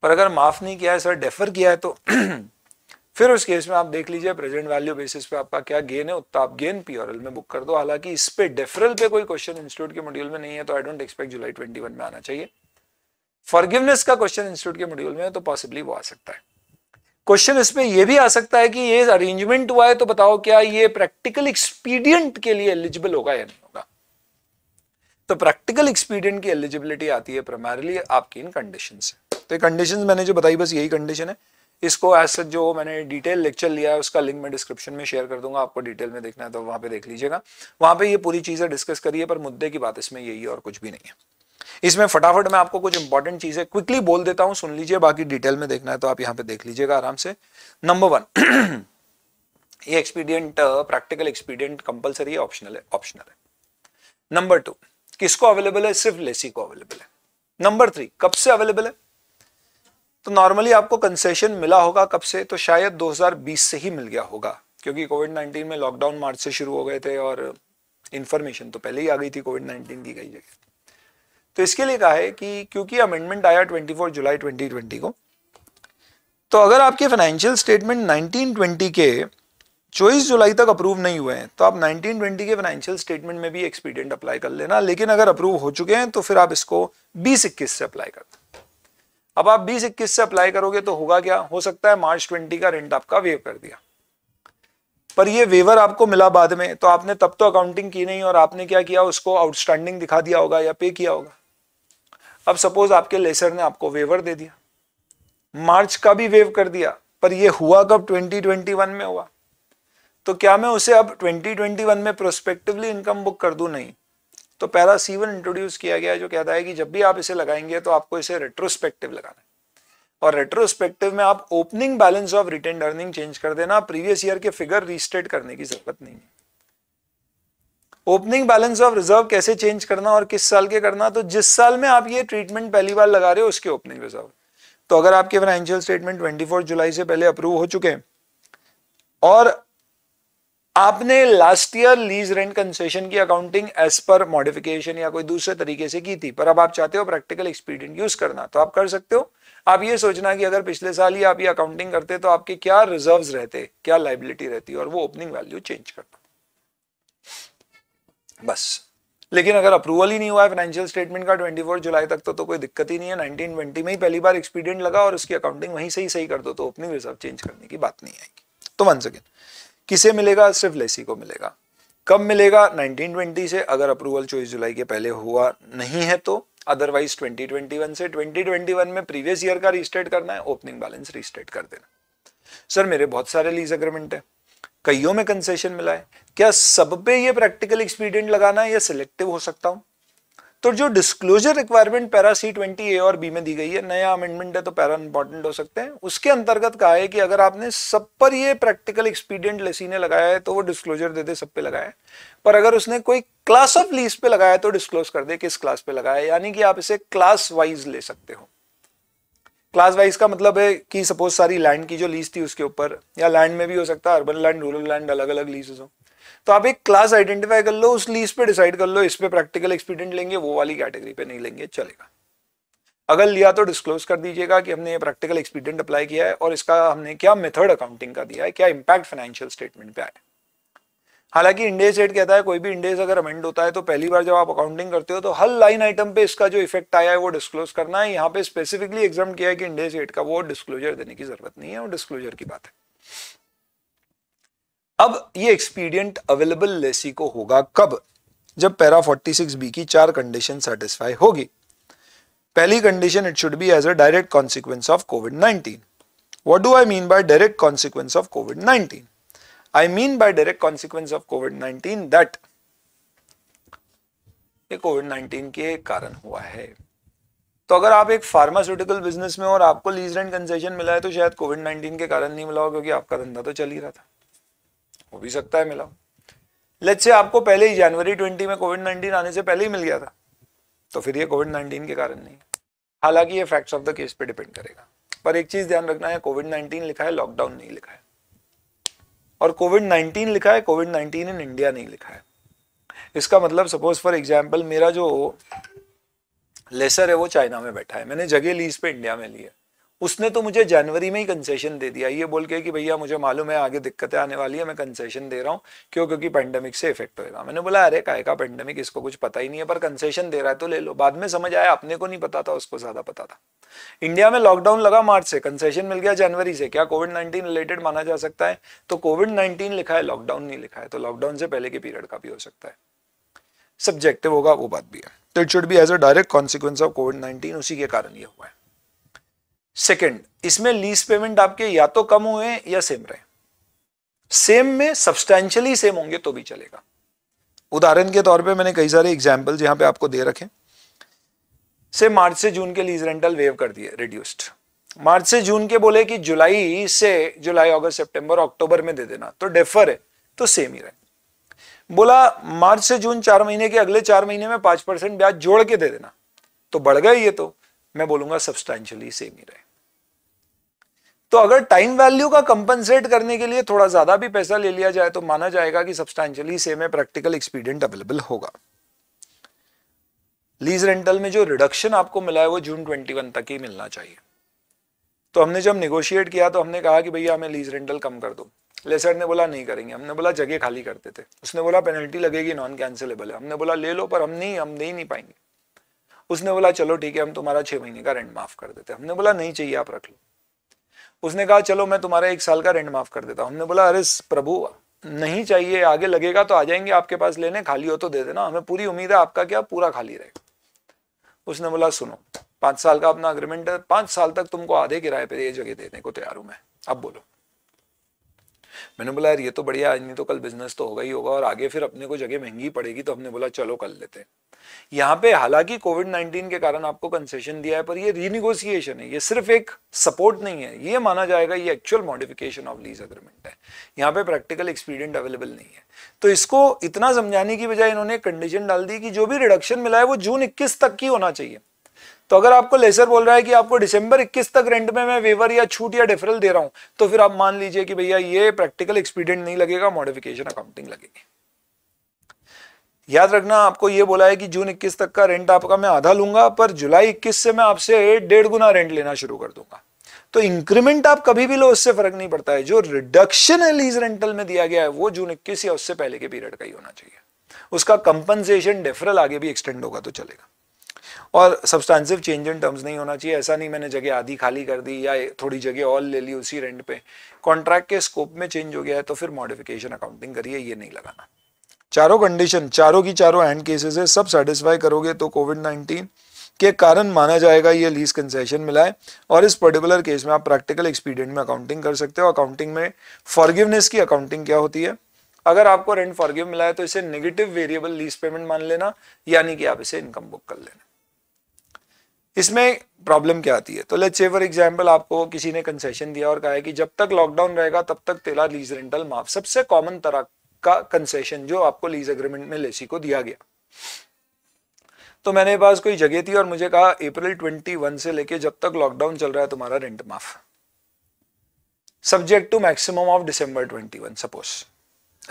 पर अगर माफ नहीं किया है सर डेफर किया है तो फिर उस केस में आप देख लीजिए प्रेजेंट वैल्यू बेसिस पे आपका क्या गेन है उतना आप गेन पीओरएल में बुक कर दो हालांकि इस पे डेफरल पे कोई क्वेश्चन इंस्टीट्यूट के मॉड्यूल में नहीं है तो आई डोंट एक्सपेक्ट जुलाई 21 में आना चाहिए फॉरगिवनेस का क्वेश्चन इंस्टीट्यूट के मॉड्यूल में है तो पॉसिबली वो आ सकता है क्वेश्चन इसमें यह भी आ सकता है कि ये अरेंजमेंट हुआ है तो बताओ क्या ये प्रैक्टिकल एक्सपीडियंट के लिए एलिजिबल होगा या नहीं होगा तो प्रैक्टिकल एक्सपीडियंट की एलिजिबिलिटी आती है प्राइमरली आपकी इन कंडीशन से तो ये कंडीशन मैंने जो बताई बस यही कंडीशन है इसको एज सच जो मैंने डिटेल लेक्चर लिया है उसका लिंक मैं डिस्क्रिप्शन में शेयर कर दूंगा आपको डिटेल में देखना है तो वहां पे देख लीजिएगा वहां पे ये पूरी चीज़ें डिस्कस करिए पर मुद्दे की बात इसमें यही है और कुछ भी नहीं है इसमें फटाफट मैं आपको कुछ इंपॉर्टेंट चीज़ें क्विकली बोल देता हूं सुन लीजिए बाकी डिटेल में देखना है तो आप यहां पे देख लीजिएगा आराम से नंबर वन ये एक्सपीडियंट प्रैक्टिकल एक्सपीडियंट कंपलसरी है ऑप्शनल है ऑप्शनल है नंबर टू किसको अवेलेबल है सिर्फ लेसी को अवेलेबल है नंबर थ्री कब से अवेलेबल है तो नॉर्मली आपको कंसेशन मिला होगा कब से तो शायद 2020 से ही मिल गया होगा क्योंकि कोविड नाइन्टीन में लॉकडाउन मार्च से शुरू हो गए थे और इन्फॉर्मेशन तो पहले ही आ गई थी कोविड नाइन्टीन की कई जगह तो इसके लिए कहा है कि क्योंकि अमेंडमेंट आया 24 जुलाई 2020 को तो अगर आपके फाइनेंशियल स्टेटमेंट 1920 के 24 जुलाई तक अप्रूव नहीं हुए हैं तो आप 1920 के फाइनेंशियल स्टेटमेंट में भी एक्सपीडियंट अप्लाई कर लेना लेकिन अगर अप्रूव हो चुके हैं तो फिर आप इसको बीस इक्कीस से अप्लाई कर अब आप बीस इक्कीस से अप्लाई करोगे तो होगा क्या हो सकता है मार्च ट्वेंटी का रेंट आपका वेव कर दिया पर ये वेवर आपको मिला बाद में तो आपने तब तो अकाउंटिंग की नहीं और आपने क्या किया उसको आउटस्टैंडिंग दिखा दिया होगा या पे किया होगा अब सपोज आपके लेसर ने आपको वेवर दे दिया मार्च का भी वेव कर दिया पर ये हुआ कब 2021 में हुआ तो क्या मैं उसे अब 2021 में प्रोस्पेक्टिवली इनकम बुक कर दू नहीं तो पहला सी वन इंट्रोड्यूस किया गया जो कहता है कि जब भी आप इसे लगाएंगे तो आपको इसे रेट्रोस्पेक्टिव लगाना है और रेट्रोस्पेक्टिव में आप opening balance of retain earning change कर देना प्रीवियस ईयर के फिगर रिस्टेट करने की जरूरत नहीं है ओपनिंग बैलेंस ऑफ रिजर्व कैसे चेंज करना और किस साल के करना तो जिस साल में आप ये ट्रीटमेंट पहली बार लगा रहे हो उसके ओपनिंग रिजर्व तो अगर आपके फाइनेंशियल स्टेटमेंट 24 जुलाई से पहले अप्रूव हो चुके हैं और आपने last year lease rent concession की अकाउंटिंग एज पर मॉडिफिकेशन या कोई दूसरे तरीके से की थी पर अब आप चाहते हो प्रैक्टिकल एक्सपीरियंट यूज करना तो आप कर सकते हो आप ये सोचना कि अगर पिछले साल ही आप ये अकाउंटिंग करते तो आपके क्या रिजर्व रहते क्या लाइबिलिटी रहती और वो ओपनिंग वैल्यू चेंज करता बस लेकिन अगर अप्रूवल ही नहीं हुआ है फाइनेंशियल स्टेटमेंट का 24 जुलाई तक तो, तो कोई दिक्कत ही नहीं है 1920 में ही पहली बार एक्सपीडियंट लगा और उसकी अकाउंटिंग वहीं से ही सही कर दो तो ओपनिंग रिजर्व चेंज करने की बात नहीं आएगी तो वन सेकेंड किसे मिलेगा सिर्फ लेसी को मिलेगा कब मिलेगा 1920 से अगर अप्रूवल चौबीस जुलाई के पहले हुआ नहीं है तो अदरवाइज 2021 से 2021 में प्रीवियस ईयर का रिस्टेट करना है ओपनिंग बैलेंस रिस्टेट कर देना सर मेरे बहुत सारे लीज अग्रीमेंट है कईयों में कंसेशन मिला है क्या सब पे ये प्रैक्टिकल एक्सपीरियंट लगाना है या सिलेक्टिव हो सकता हूं तो जो disclosure requirement para C twenty A और बी में दी गई है नया अमेंडमेंट है तो पैरा इंपॉर्टेंट हो सकते हैं उसके अंतर्गत कहा है कि अगर आपने सब पर ये प्रैक्टिकल एक्सपीडियंट ने लगाया है तो वो डिस्क्लोजर दे दे सब पे लगाया है पर अगर उसने कोई क्लास ऑफ लीज पे लगाया तो डिस्क्लोज कर दे किस क्लास पे लगाया यानी कि आप इसे क्लास वाइज ले सकते हो क्लास वाइज का मतलब है कि सपोज सारी लैंड की जो लीज थी उसके ऊपर या लैंड में भी हो सकता है अर्बन लैंड रूरल लैंड अलग अलग लीजेस हो तो आप एक क्लास आइडेंटिफाई कर लो उस लीज पे डिसाइड कर लो इस पे प्रैक्टिकल एक्सपीडेंट लेंगे वो वाली कैटेगरी पे नहीं लेंगे चलेगा अगर लिया तो डिस्क्लोज कर दीजिएगा कि हमने ये प्रैक्टिकल एक्सपीडेंट अप्लाई किया है और इसका हमने क्या मेथड अकाउंटिंग का दिया है क्या इम्पैक्ट फाइनेंशियल स्टेटमेंट पे आया हालांकि इंडेज एड कहता है कोई भी इंडेज अगर अमेंड होता है तो पहली बार जब आप अकाउंटिंग करते हो तो हर लाइन आइटम पे इसका जो इफेक्ट आया है वो डिस्क्लोज करना है यहाँ पे स्पेसिफिकली एग्जाम किया है कि इंडेज एड का वो डिस्क्लोजर देने की जरूरत नहीं है वो डिस्क्लोजर की बात है अब ये एक्सपीडियंट अवेलेबल लेसी को होगा कब जब पैरा 46 बी की चार कंडीशन सेटिस्फाई होगी पहली condition it should be as a direct consequence of Covid 19 what do I mean by direct consequence of Covid 19 I mean by direct consequence of Covid 19 that ये Covid 19 के कारण हुआ है तो अगर आप एक फार्मास्यूटिकल बिजनेस में और आपको लीज रेंट कंसेशन मिला है तो शायद कोविड 19 के कारण नहीं मिला होगा क्योंकि आपका धंधा तो चल ही रहा था हो भी सकता है मिला लेट से आपको पहले ही जनवरी ट्वेंटी में कोविड नाइन्टीन आने से पहले ही मिल गया था तो फिर ये कोविड नाइन्टीन के कारण नहीं हालांकि ये फैक्ट्स ऑफ द केस पे डिपेंड करेगा पर एक चीज ध्यान रखना है कोविड नाइन्टीन लिखा है लॉकडाउन नहीं लिखा है और कोविड नाइन्टीन लिखा है कोविड नाइन्टीन इन इंडिया नहीं लिखा है इसका मतलब सपोज फॉर एग्जाम्पल मेरा जो लेसर है वो चाइना में बैठा है मैंने जगह लीज पे इंडिया में ली है उसने तो मुझे जनवरी में ही कंसेशन दे दिया ये बोल के कि भैया मुझे मालूम है आगे दिक्कतें आने वाली है मैं कंसेशन दे रहा हूँ क्यों क्योंकि पैंडेमिक से इफेक्ट होएगा मैंने बोला अरे काय का पैंडेमिक इसको कुछ पता ही नहीं है पर कंसेशन दे रहा है तो ले लो बाद में समझ आया अपने को नहीं पता था उसको ज्यादा पता था इंडिया में लॉकडाउन लगा मार्च से कंसेशन मिल गया जनवरी से क्या कोविड नाइन्टीन रिलेटेड माना जा सकता है तो कोविड नाइन्टीन लिखा है लॉकडाउन नहीं लिखा है तो लॉकडाउन से पहले के पीरियड का भी हो सकता है सब्जेक्टिव होगा वो बात भी है तो it should be as a direct consequence of Covid nineteen उसी के कारण ये हुआ है सेकेंड इसमें लीज पेमेंट आपके या तो कम हुए या सेम रहे सेम में सब्सटैंशियली सेम होंगे तो भी चलेगा उदाहरण के तौर पे मैंने कई सारे एग्जाम्पल यहां पे आपको दे रखे से मार्च से जून के लीज रेंटल वेव कर दिए रिड्यूस्ड मार्च से जून के बोले कि जुलाई से जुलाई अगस्त सितंबर अक्टूबर में दे देना तो डेफर है तो सेम ही रहे बोला मार्च से जून चार महीने के अगले चार महीने में पांच परसेंट ब्याज जोड़ के दे देना तो बढ़ गए ये तो मैं बोलूंगा सब्सटैंशली सेम ही रहे तो अगर टाइम वैल्यू का कंपनसेट करने के लिए थोड़ा ज्यादा भी पैसा ले लिया जाए तो माना जाएगा कि सब्सटैंशियली सेम है प्रैक्टिकल एक्सपीडियंट अवेलेबल होगा लीज रेंटल में जो रिडक्शन आपको मिला है वो जून ट्वेंटी तक ही मिलना चाहिए तो हमने जब निगोशिएट किया तो हमने कहा कि भैया हमें लीज रेंटल कम कर दो लेसर ने बोला नहीं करेंगे हमने बोला जगह खाली करते थे उसने बोला पेनल्टी लगेगी नॉन कैंसिलेबल है हमने बोला ले लो पर हम नहीं हम दे ही नहीं पाएंगे उसने बोला चलो ठीक है हम तुम्हारा छह महीने का रेंट माफ़ कर देते हमने बोला नहीं चाहिए आप रख लो उसने कहा चलो मैं तुम्हारा एक साल का रेंट माफ कर देता हूँ हमने बोला अरे प्रभु नहीं चाहिए आगे लगेगा तो आ जाएंगे आपके पास लेने खाली हो तो दे देना हमें पूरी उम्मीद है आपका क्या पूरा खाली रहेगा उसने बोला सुनो पाँच साल का अपना अग्रीमेंट है पाँच साल तक तुमको आधे किराए पर ये जगह देने को तैयार हूँ मैं अब बोलो मैंने बोला यार ये तो बढ़िया आज नहीं तो कल बिजनेस तो होगा ही होगा और आगे फिर अपने को जगह महंगी पड़ेगी तो हमने बोला चलो कर लेते हैं यहाँ पे हालांकि कोविड 19 के कारण आपको कंसेशन दिया है पर ये रीनिगोसिएशन है ये सिर्फ एक सपोर्ट नहीं है ये माना जाएगा ये actual modification of lease agreement है यहाँ पे प्रैक्टिकल एक्सपीरियंट अवेलेबल नहीं है तो इसको इतना समझाने की बजाय इन्होंने कंडीशन डाल दी कि जो भी रिडक्शन मिला है वो जून इक्कीस तक की होना चाहिए तो अगर आपको लेसर बोल रहा है कि आपको दिसंबर 21 तक रेंट में मैं वेवर या छूट या डिफरल दे रहा हूं तो फिर आप मान लीजिए कि भैया ये प्रैक्टिकल एक्सपीडियंट नहीं लगेगा मॉडिफिकेशन अकाउंटिंग लगेगी याद रखना आपको ये बोला है कि जून 21 तक का रेंट आपका मैं आधा लूंगा पर जुलाई 21 से मैं आपसे डेढ़ गुना रेंट लेना शुरू कर दूंगा तो इंक्रीमेंट आप कभी भी लो उससे फर्क नहीं पड़ता है जो रिडक्शन है लीज रेंटल में दिया गया है वो जून इक्कीस या उससे पहले के पीरियड का ही होना चाहिए उसका कंपनसेशन डेफरल आगे भी एक्सटेंड होगा तो चलेगा और सब्सटैंसिव चेंज इन टर्म्स नहीं होना चाहिए ऐसा नहीं मैंने जगह आधी खाली कर दी या थोड़ी जगह और ले ली उसी रेंट पे कॉन्ट्रैक्ट के स्कोप में चेंज हो गया है तो फिर मॉडिफिकेशन अकाउंटिंग करिए ये नहीं लगाना चारों कंडीशन चारों की चारों एंड केसेस है सब सेटिस्फाई करोगे तो कोविड नाइन्टीन के कारण माना जाएगा ये लीज कंसेशन मिला है और इस पर्टिकुलर केस में आप प्रैक्टिकल एक्सपीडियंट में अकाउंटिंग कर सकते हो अकाउंटिंग में फॉरगिवनेस की अकाउंटिंग क्या होती है अगर आपको रेंट फॉरगिव मिला है तो इसे नेगेटिव वेरिएबल लीज पेमेंट मान लेना यानी कि आप इसे इनकम बुक कर लेना इसमें प्रॉब्लम क्या आती है तो लेट्स से फॉर एग्जांपल आपको किसी ने कंसेशन दिया और कहा है कि जब तक लॉकडाउन रहेगा तब तक तेरा लीज रेंटल माफ सबसे कॉमन तरह का कंसेशन जो आपको लीज एग्रीमेंट में लेसी को दिया गया तो मैंने पास कोई जगह थी और मुझे कहा अप्रैल 21 से लेके जब तक लॉकडाउन चल रहा है तुम्हारा रेंट माफ subject to maximum of December 21 suppose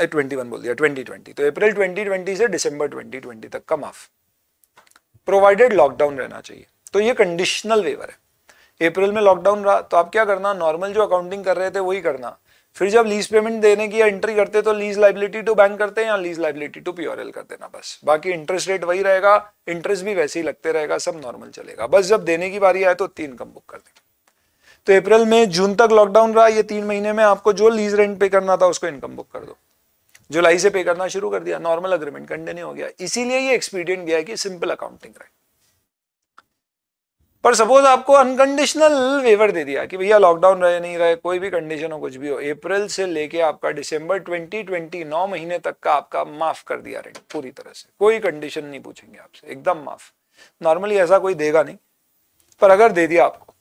21 बोल दिया 2020 तो अप्रैल 2020 से दिसंबर 2020 तक का माफ प्रोवाइडेड लॉकडाउन रहना चाहिए तो ये कंडीशनल वेवर है अप्रैल में लॉकडाउन रहा तो आप क्या करना नॉर्मल जो अकाउंटिंग कर रहे थे वही करना फिर जब लीज पेमेंट देने की या एंट्री करते तो लीज लाइबिलिटी टू बैंक करते हैं या लीज लाइबिलिटी टू प्योरल कर देना बस बाकी इंटरेस्ट रेट वही रहेगा इंटरेस्ट भी वैसे ही लगते रहेगा सब नॉर्मल चलेगा बस जब देने की बारी आए तो तीन कम बुक कर देंगे तो अप्रैल में जून तक लॉकडाउन रहा ये तीन महीने में आपको जो लीज रेंट पे करना था उसको इनकम बुक कर दो जुलाई से पे करना शुरू कर दिया नॉर्मल अग्रीमेंट कंटिन्यू हो गया इसीलिए ये एक्सपीडियंट गया कि सिंपल अकाउंटिंग राइट पर सपोज आपको अनकंडीशनल वेवर दे दिया कि भैया लॉकडाउन रहे नहीं रहे कोई भी कंडीशन हो कुछ भी हो अप्रैल से लेके आपका दिसंबर 2020 नौ महीने तक का आपका माफ कर दिया रेंट पूरी तरह से कोई कंडीशन नहीं पूछेंगे आपसे एकदम माफ नॉर्मली ऐसा कोई देगा नहीं पर अगर दे दिया आपको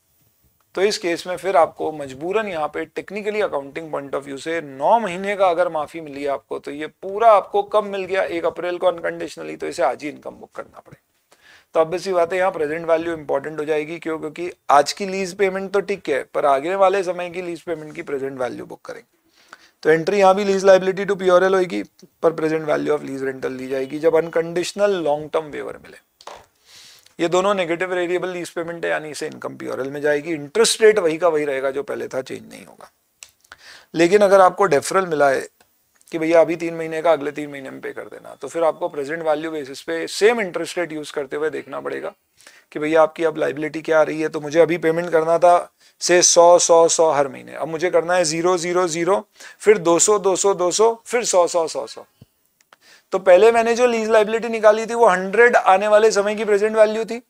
तो इस केस में फिर आपको मजबूरन यहाँ पे technically accounting point of view से नौ महीने का अगर माफी मिली आपको तो ये पूरा आपको कब मिल गया एक अप्रैल को अनकंडीशनली तो इसे आज ही इनकम बुक करना पड़ेगा तो ऑब्वियस बात है यहाँ प्रेजेंट वैल्यू इंपॉर्टेंट हो जाएगी क्यों क्योंकि आज की लीज पेमेंट तो ठीक है पर आगे वाले समय की लीज पेमेंट की प्रेजेंट वैल्यू बुक करेंगे तो एंट्री यहाँ भी लीज लाइबिलिटी टू प्योर एल होगी पर present value of lease rental ली जाएगी जब अनकंडीशनल लॉन्ग टर्म वेवर मिले ये दोनों नेगेटिव वेरिएबल लीज पेमेंट है यानी इसे इनकम एल में जाएगी इंटरेस्ट रेट वही का वही रहेगा जो पहले था चेंज नहीं होगा लेकिन अगर आपको डेफरल मिला है कि भैया अभी तीन महीने का अगले तीन महीने में पे कर देना तो फिर आपको प्रेजेंट वैल्यू बेसिस पे सेम इंटरेस्ट रेट यूज करते हुए देखना पड़ेगा कि भैया आपकी अब लाइबिलिटी क्या आ रही है तो मुझे अभी पेमेंट करना था से सौ सौ सौ हर महीने अब मुझे करना है जीरो जीरो जीरो फिर दो सौ दो सौ दो सौ फिर सौ सौ सौ सौ तो पहले मैंने जो लीज लाइबिलिटी निकाली थी वो हंड्रेड आने वाले समय की प्रेजेंट वैल्यू थी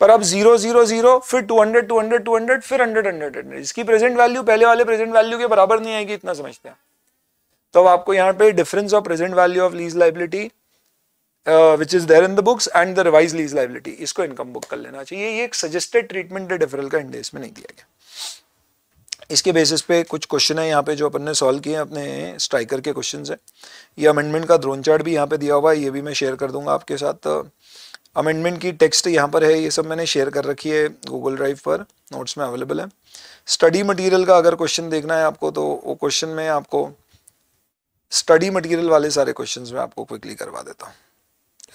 पर अब जीरो जीरो जीरो फिर two hundred two hundred two hundred फिर हंड्रेड हंड्रेड हंड्रेड इसकी प्रेजेंट वैल्यू पहले वाले प्रेजेंट वैल्यू के बराबर नहीं आएगी इतना समझते हैं तो अब आपको यहाँ पे difference of present value of lease liability which is there in the books and the revise lease liability इसको इनकम बुक कर लेना चाहिए ये एक सजेस्टेड ट्रीटमेंट है डिफरल का इंडेस में नहीं दिया गया इसके बेसिस पे कुछ क्वेश्चन है यहाँ पे जो अपन ने सॉल्व किए हैं अपने स्ट्राइकर के क्वेश्चन है ये अमेंडमेंट का ड्रोन चार्ट भी यहाँ पे दिया हुआ है ये भी मैं शेयर कर दूंगा आपके साथ अमेंडमेंट uh, की टेक्स्ट यहाँ पर है ये सब मैंने शेयर कर रखी है गूगल ड्राइव पर नोट्स में अवेलेबल है स्टडी मटेरियल का अगर क्वेश्चन देखना है आपको तो वो क्वेश्चन में आपको स्टडी मटेरियल वाले सारे क्वेश्चंस मैं आपको क्विकली करवा देता हूँ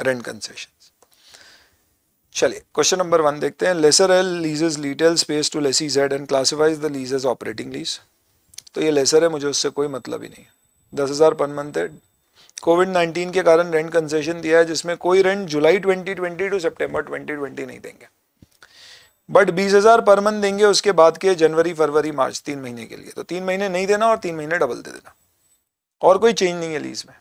रेंट कंसेशन चलिए क्वेश्चन नंबर वन देखते हैं lessor L leases retail space to lessee Z and classifies the leases operating lease तो ये लेसर है मुझे उससे कोई मतलब ही नहीं दस हज़ार पर मंथ है कोविड नाइन्टीन के कारण रेंट कंसेशन दिया है जिसमें कोई rent July twenty twenty to September twenty twenty नहीं देंगे बट बीस हज़ार पर मंथ देंगे उसके बाद के जनवरी फरवरी मार्च तीन महीने के लिए तो तीन महीने नहीं देना और तीन महीने डबल दे देना और कोई चेंज नहीं है लीज में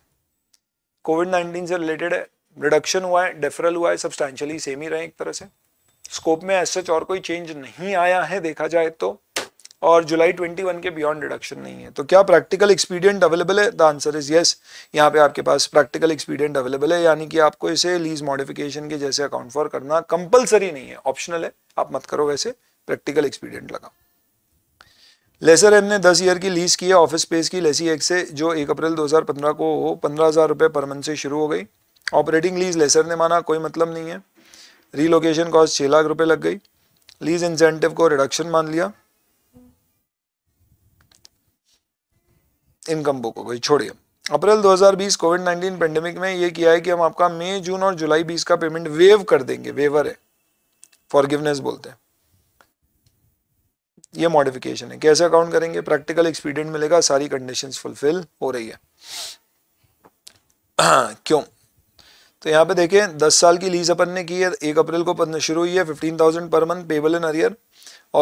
कोविड नाइन्टीन से रिलेटेड है रिडक्शन हुआ है डेफरल हुआ है सब्सटैंशली सेम ही रहे एक तरह से स्कोप में एज सच और कोई चेंज नहीं आया है देखा जाए तो और जुलाई 21 के बियॉन्ड रिडक्शन नहीं है तो क्या प्रैक्टिकल एक्सपीडियंट अवेलेबल है द आंसर इज यस यहाँ पे आपके पास प्रैक्टिकल एक्सपीडियंट अवेलेबल है यानी कि आपको इसे लीज मॉडिफिकेशन के जैसे अकाउंट फॉर करना कंपलसरी नहीं है ऑप्शनल है आप मत करो वैसे प्रैक्टिकल एक्सपीडियंट लगाओ लेसर एम ने 10 ईयर की लीज़ की है ऑफिस स्पेस की लेसी एक से जो 1 अप्रैल 2015 को हो पंद्रह हज़ार रुपये पर मंथ से शुरू हो गई ऑपरेटिंग लीज़ लेसर ने माना कोई मतलब नहीं है रीलोकेशन कॉस्ट छः लाख रुपये लग गई लीज इंसेंटिव को रिडक्शन मान लिया इनकम बुक हो गई छोड़िए अप्रैल 2020 कोविड 19 पेंडेमिक में ये किया है कि हम आपका मई जून और जुलाई 20 का पेमेंट वेव कर देंगे वेवर है फॉरगिवनेस बोलते हैं ये मॉडिफिकेशन है कैसे अकाउंट करेंगे प्रैक्टिकल एक्सपीडियंट मिलेगा सारी कंडीशंस फुलफिल हो रही है क्यों तो यहाँ पे देखें दस साल की लीज अपन ने की है एक अप्रैल को शुरू हुई है फिफ्टीन थाउजेंड पर month payable in arrear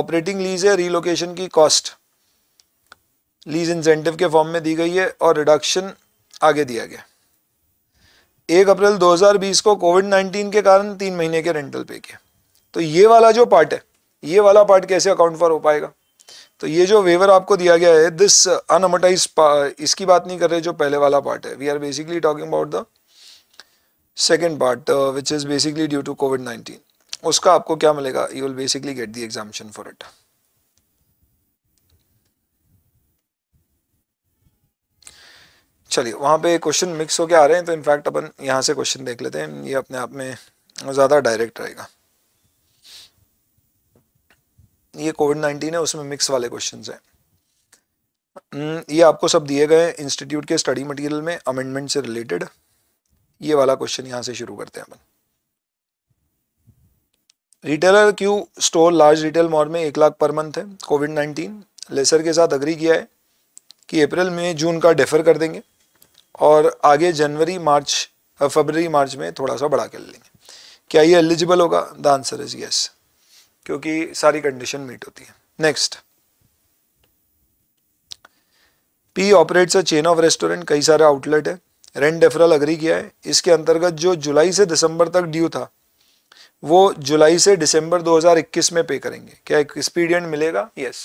operating lease है रीलोकेशन की कॉस्ट लीज इंसेंटिव के फॉर्म में दी गई है और रिडक्शन आगे दिया गया एक अप्रैल 2020 को कोविड 19 के कारण तीन महीने के रेंटल पे किया तो ये वाला जो पार्ट है ये वाला पार्ट कैसे अकाउंट फॉर हो पाएगा तो ये जो वेवर आपको दिया गया है दिस अनअमोटाइज इसकी बात नहीं कर रहे जो पहले वाला पार्ट है we are basically talking about the second part which is basically due to COVID nineteen उसका आपको क्या मिलेगा you will basically get the exemption for it चलिए वहाँ पे क्वेश्चन मिक्स होकर आ रहे हैं तो इनफैक्ट अपन यहाँ से क्वेश्चन देख लेते हैं ये अपने आप में ज़्यादा डायरेक्ट रहेगा ये कोविड नाइन्टीन है उसमें मिक्स वाले क्वेश्चन हैं हम्म, ये आपको सब दिए गए इंस्टीट्यूट के स्टडी मटेरियल में अमेंडमेंट से रिलेटेड ये वाला क्वेश्चन यहाँ से शुरू करते हैं अपन retailer Q store large retail mall में एक लाख पर मंथ है कोविड नाइन्टीन लेसर के साथ अग्री किया है कि अप्रैल में जून का डेफर कर देंगे और आगे जनवरी मार्च फरवरी मार्च में थोड़ा सा बढ़ा कर लेंगे क्या ये एलिजिबल होगा द आंसर इज यस क्योंकि सारी कंडीशन मीट होती है next P operates a chain of restaurant कई सारे आउटलेट है रेंट डेफरल अग्री किया है इसके अंतर्गत जो जुलाई से दिसंबर तक ड्यू था वो जुलाई से दिसंबर 2021 में पे करेंगे क्या एक एक्सपीडियंट मिलेगा यस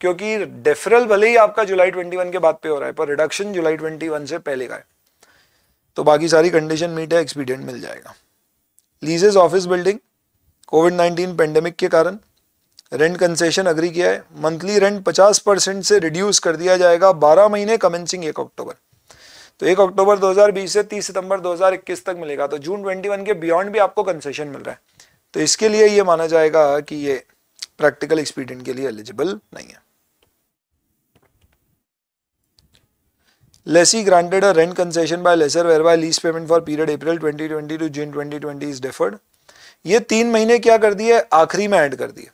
क्योंकि डेफरल भले ही आपका जुलाई 21 के बाद पे हो रहा है पर रिडक्शन जुलाई 21 से पहले का है तो बाकी सारी कंडीशन मीट है एक्सपीडियंट मिल जाएगा leases office building COVID nineteen pandemic के कारण रेंट कंसेशन अग्री किया है मंथली रेंट 50 परसेंट से रिड्यूस कर दिया जाएगा 12 महीने कमेंसिंग एक अक्टूबर तो एक अक्टूबर 2020 से 30 सितंबर 2021 तक मिलेगा तो जून 21 के बियॉन्ड भी आपको कंसेशन मिल रहा है तो इसके लिए ये माना जाएगा कि ये प्रैक्टिकल एक्सपीडियंट के लिए एलिजिबल नहीं है lessee granted a rent concession by lessor whereby lease payment for period April 2020 to June 2020 is deferred ये तीन महीने क्या कर दिए आखिरी में एड कर दिए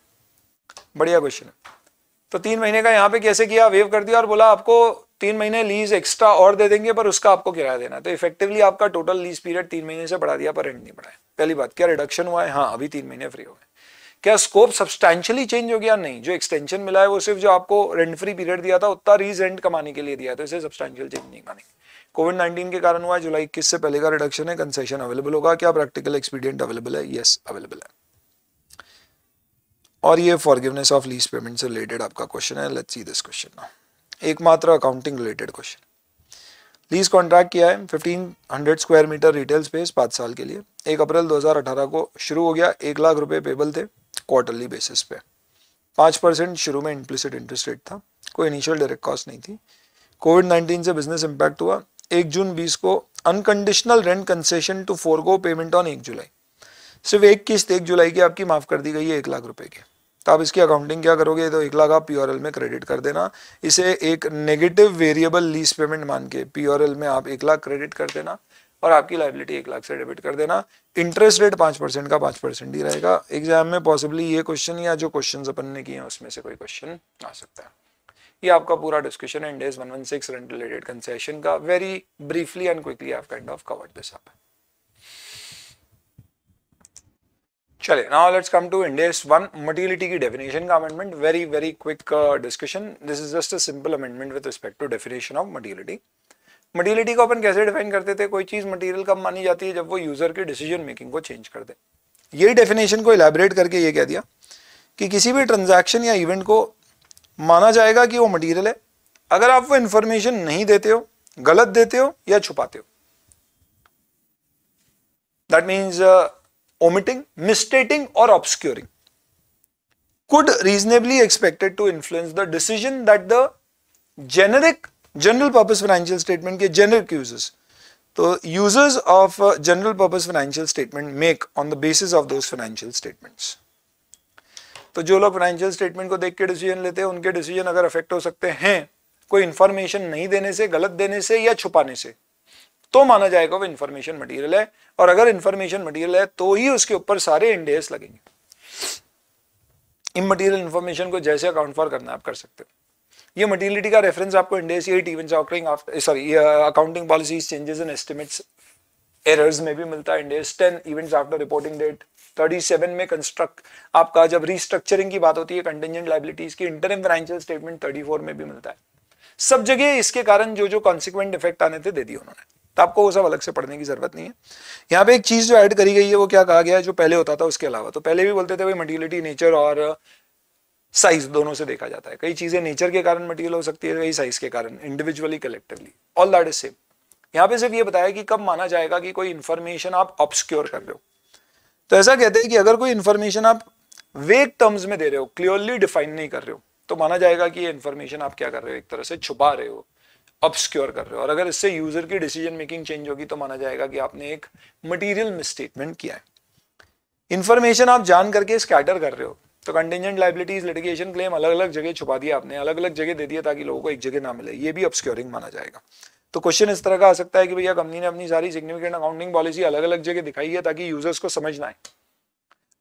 बढ़िया क्वेश्चन है तो तीन महीने का यहाँ पे कैसे किया वेव कर दिया और बोला आपको तीन महीने लीज एक्स्ट्रा और दे देंगे पर उसका आपको किराया देना तो इफेक्टिवली आपका टोटल लीज पीरियड तीन महीने से बढ़ा दिया पर रेंट नहीं बढ़ाया पहली बात क्या रिडक्शन हुआ है हाँ अभी तीन महीने फ्री हो गए क्या स्कोप सब्सटैंशियली चेंज हो गया नहीं जो एक्सटेंशन मिला है वो सिर्फ जो आपको रेंट फ्री पीरियड दिया था उतना रीज रेंट कमाने के लिए दिया था इसे सब्सटैंशियल चेंज नहीं मानेंगे कोविड नाइन्टीन के कारण हुआ जुलाई इक्कीस से पहले का रिडक्शन है कंसेशन अवेलेबल होगा क्या प्रैक्टिकल एक्सपीडियंट अवेलेबल है येस अवेलेबल है और ये फॉरगिवनेस ऑफ लीज पेमेंट से रिलेटेड आपका क्वेश्चन है लेट्स सी दिस क्वेश्चन एकमात्र accounting related question lease contract किया है 1500 स्क्वायर मीटर रिटेल स्पेस पाँच साल के लिए एक अप्रैल 2018 को शुरू हो गया एक लाख रुपए पेबल थे क्वार्टरली बेसिस पे पाँच परसेंट शुरू में इंप्लिसिट इंटरेस्ट रेट था कोई इनिशियल डायरेक्ट कॉस्ट नहीं थी कोविड नाइन्टीन से बिजनेस इम्पैक्ट हुआ एक जून बीस को unconditional rent concession to forgo payment on एक जुलाई सिर्फ एक किस्त एक जुलाई की आपकी माफ़ कर दी गई है एक लाख रुपए की तो आप इसकी अकाउंटिंग क्या करोगे तो एक लाख आप पी में क्रेडिट कर देना इसे एक नेगेटिव वेरिएबल लीज पेमेंट मान के पी में आप एक लाख क्रेडिट कर देना और आपकी लाइबिलिटी एक लाख से डेबिट कर देना इंटरेस्ट रेट पाँच परसेंट का पाँच परसेंट ही रहेगा एग्जाम में पॉसिबली ये क्वेश्चन या जो क्वेश्चन अपन ने किए हैं उसमें से कोई क्वेश्चन आ सकता है ये आपका पूरा डिस्कशन है Ind AS one 116 rent related concession का very briefly and quickly I kind of covered this up चले now let's come to Ind AS one materiality की डेफिनेशन का amendment very very quick discussion this is just a simple amendment with respect to definition of materiality materiality को अपन कैसे define करते थे कोई चीज़ material कब मानी जाती है जब वो यूज़र के डिसीजन मेकिंग को चेंज कर दे यही डेफिनेशन को इलेबरेट करके ये कह दिया कि किसी भी ट्रांजैक्शन या इवेंट को माना जाएगा कि वो मटेरियल है अगर आप वो इंफॉर्मेशन नहीं देते हो गलत देते हो या छुपाते हो दैट मीन्स ओमिटिंग मिस्टेटिंग और obscuring could reasonably expected to influence the decision that the generic general purpose financial statement के जेनरिक यूजर्स तो users of general purpose financial statement make on the basis of those financial statements तो जो लोग financial statement को देख के decision लेते हैं उनके डिसीजन अगर अफेक्ट हो सकते हैं कोई इन्फॉर्मेशन नहीं देने से गलत देने से या छुपाने से तो माना जाएगा वो इन्फॉर्मेशन मटीरियल है और अगर इन्फॉर्मेशन मटीरियल है तो ही उसके ऊपर सारे इंडेस लगेंगे इमटीरियल इन्फॉर्मेशन को जैसे अकाउंट फॉर करना आप कर सकते हो ये मटीरियलिटी का रेफरेंस आपको Ind AS sorry accounting policies changes in estimates errors में भी मिलता है Ind AS ten events after reporting date 37 में कंस्ट्रक्ट आपका जब रिस्ट्रक्चरिंग की बात होती है कंटेंजेंट लाइबिलिटीज की इंटरम फाइनेंशियल स्टेटमेंट 34 में भी मिलता है सब जगह इसके कारण जो जो कॉन्सिक्वेंट इफेक्ट आने थे दे दिए उन्होंने तो आपको वो सब अलग से पढ़ने की जरूरत नहीं है यहाँ पे एक चीज जो ऐड करी गई है वो क्या कहा गया है जो पहले होता था उसके अलावा तो पहले भी बोलते थे भाई मटीरियलिटी नेचर और साइज दोनों से देखा जाता है कई चीजें नेचर के कारण मटीरियल हो सकती है कई साइज के कारण individually collectively all that is same यहाँ पे सिर्फ ये बताया कि कब माना जाएगा कि कोई इन्फॉर्मेशन आप ऑब्सक्योर कर रहे हो तो ऐसा कहते हैं कि अगर कोई इन्फॉर्मेशन आप वेग टर्म्स में दे रहे हो क्लियरली डिफाइन नहीं कर रहे हो तो माना जाएगा कि ये इन्फॉर्मेशन आप क्या कर रहे हो एक तरह से छुपा रहे हो अपस्क्योर कर रहे हो और अगर इससे यूजर की डिसीजन मेकिंग चेंज होगी तो माना जाएगा कि आपने एक मटीरियल मिसस्टेटमेंट किया है इन्फॉर्मेशन आप जान करके स्कैटर कर रहे हो तो कंटेंजेंट लाइबिलिटीज लिटिगेशन क्लेम अलग अलग जगह छुपा दिया आपने अलग अलग जगह दे दिया ताकि लोगों को एक जगह ना मिले ये भी अपस्क्योरिंग माना जाएगा तो क्वेश्चन इस तरह का आ सकता है कि भैया कंपनी ने अपनी सारी सिग्निफिकेंट अकाउंटिंग पॉलिसी अलग अलग जगह दिखाई है ताकि यूजर्स को समझ ना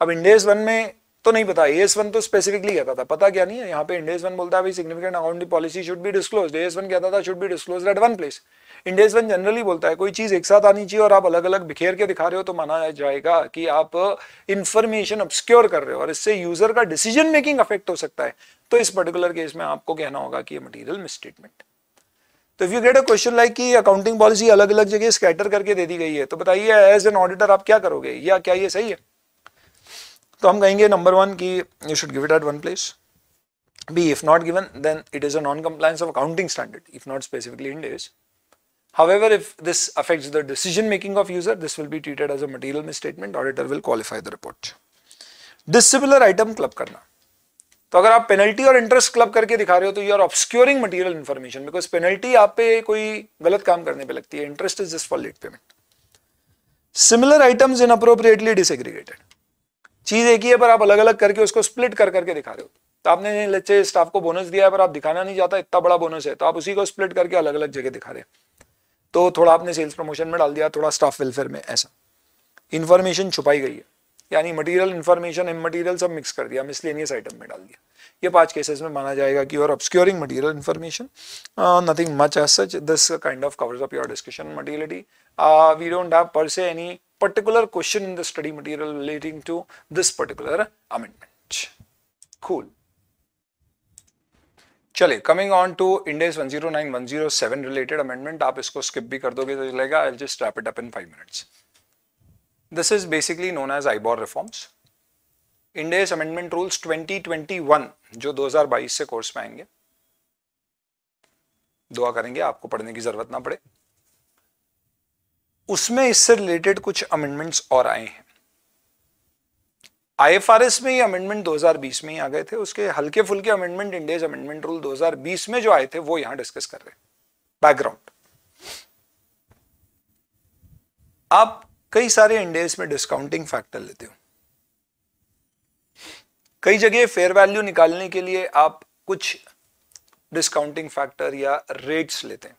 अब इंडेस वन में तो नहीं पता एस वन तो स्पेसिफिकली कहता था पता क्या नहीं है यहाँ पे इंडेस वन बोलता है भाई सिग्निफिकेंट अकाउंटिंग पॉलिसी शुड भी डिस्कलोज एस वन कहता था शुड भी disclose at one place Ind AS one generally बोलता है कोई चीज एक साथ आनी चाहिए और आप अलग अलग बिखेर के दिखा रहे हो तो माना जाएगा कि आप इंफॉर्मेशन ऑब्सक्योर कर रहे हो और इससे यूजर का डिसीजन मेकिंग अफेक्ट हो सकता है तो इस पर्टिकुलर केस में आपको कहना होगा कि ये मटीरियल मिसस्टेटमेंट तो if you get a question like कि अकाउंटिंग पॉलिसी अलग अलग जगह स्कैटर करके दे दी गई है तो बताइए एज एन ऑडिटर आप क्या करोगे या क्या ये सही है तो हम कहेंगे नंबर वन की you should give it at one place be if not given then it is a non compliance of accounting standard if not specifically in days However, if this affects the decision making of user, this will be treated as a material misstatement. Auditor will qualify the report. Dissimilar item club करना तो अगर आप penalty और interest club करके दिखा रहे हो तो you are obscuring material information because penalty आप पे कोई गलत काम करने पे लगती है interest is just for late payment similar items inappropriately disaggregated चीज एक ही है पर आप अलग अलग करके उसको स्प्लिट कर करके दिखा रहे हो तो आपने लच्चे स्टाफ को बोनस दिया है पर आप दिखाना नहीं चाहता इतना बड़ा बोनस है तो आप उसी को स्प्लिट करके अलग अलग जगह दिखा रहे हैं तो थोड़ा आपने सेल्स प्रमोशन में डाल दिया थोड़ा स्टाफ वेलफेयर में ऐसा इन्फॉर्मेशन छुपाई गई है यानी मटेरियल इन्फॉर्मेशन एंड मटेरियल सब मिक्स कर दिया मिसलेनियस आइटम में डाल दिया ये पांच केसेस में माना जाएगा कि और obscuring material information nothing much as such this kind of covers up your discussion materiality we don't have per se any particular question in the study material relating to this particular amendment cool चले coming on to Ind AS 109 107 related amendment आप इसको skip भी कर दोगे तो चलेगा I just wrap it up in five minutes This is basically known as IBOR reforms. India's amendment rules 2021 जो 2022 से कोर्स में आएंगे दुआ करेंगे आपको पढ़ने की जरूरत ना पड़े उसमें इससे रिलेटेड कुछ अमेंडमेंट्स और आए हैं आईएफआरएस में ये अमेंडमेंट 2020 में ही आ गए थे उसके हल्के फुल्के अमेंडमेंट इंडियज अमेंडमेंट रूल 2020 में जो आए थे वो यहां डिस्कस कर रहे हैं बैकग्राउंड अब कई सारे इंडेक्स में डिस्काउंटिंग फैक्टर लेते हो कई जगह फेयर वैल्यू निकालने के लिए आप कुछ डिस्काउंटिंग फैक्टर या रेट्स लेते हैं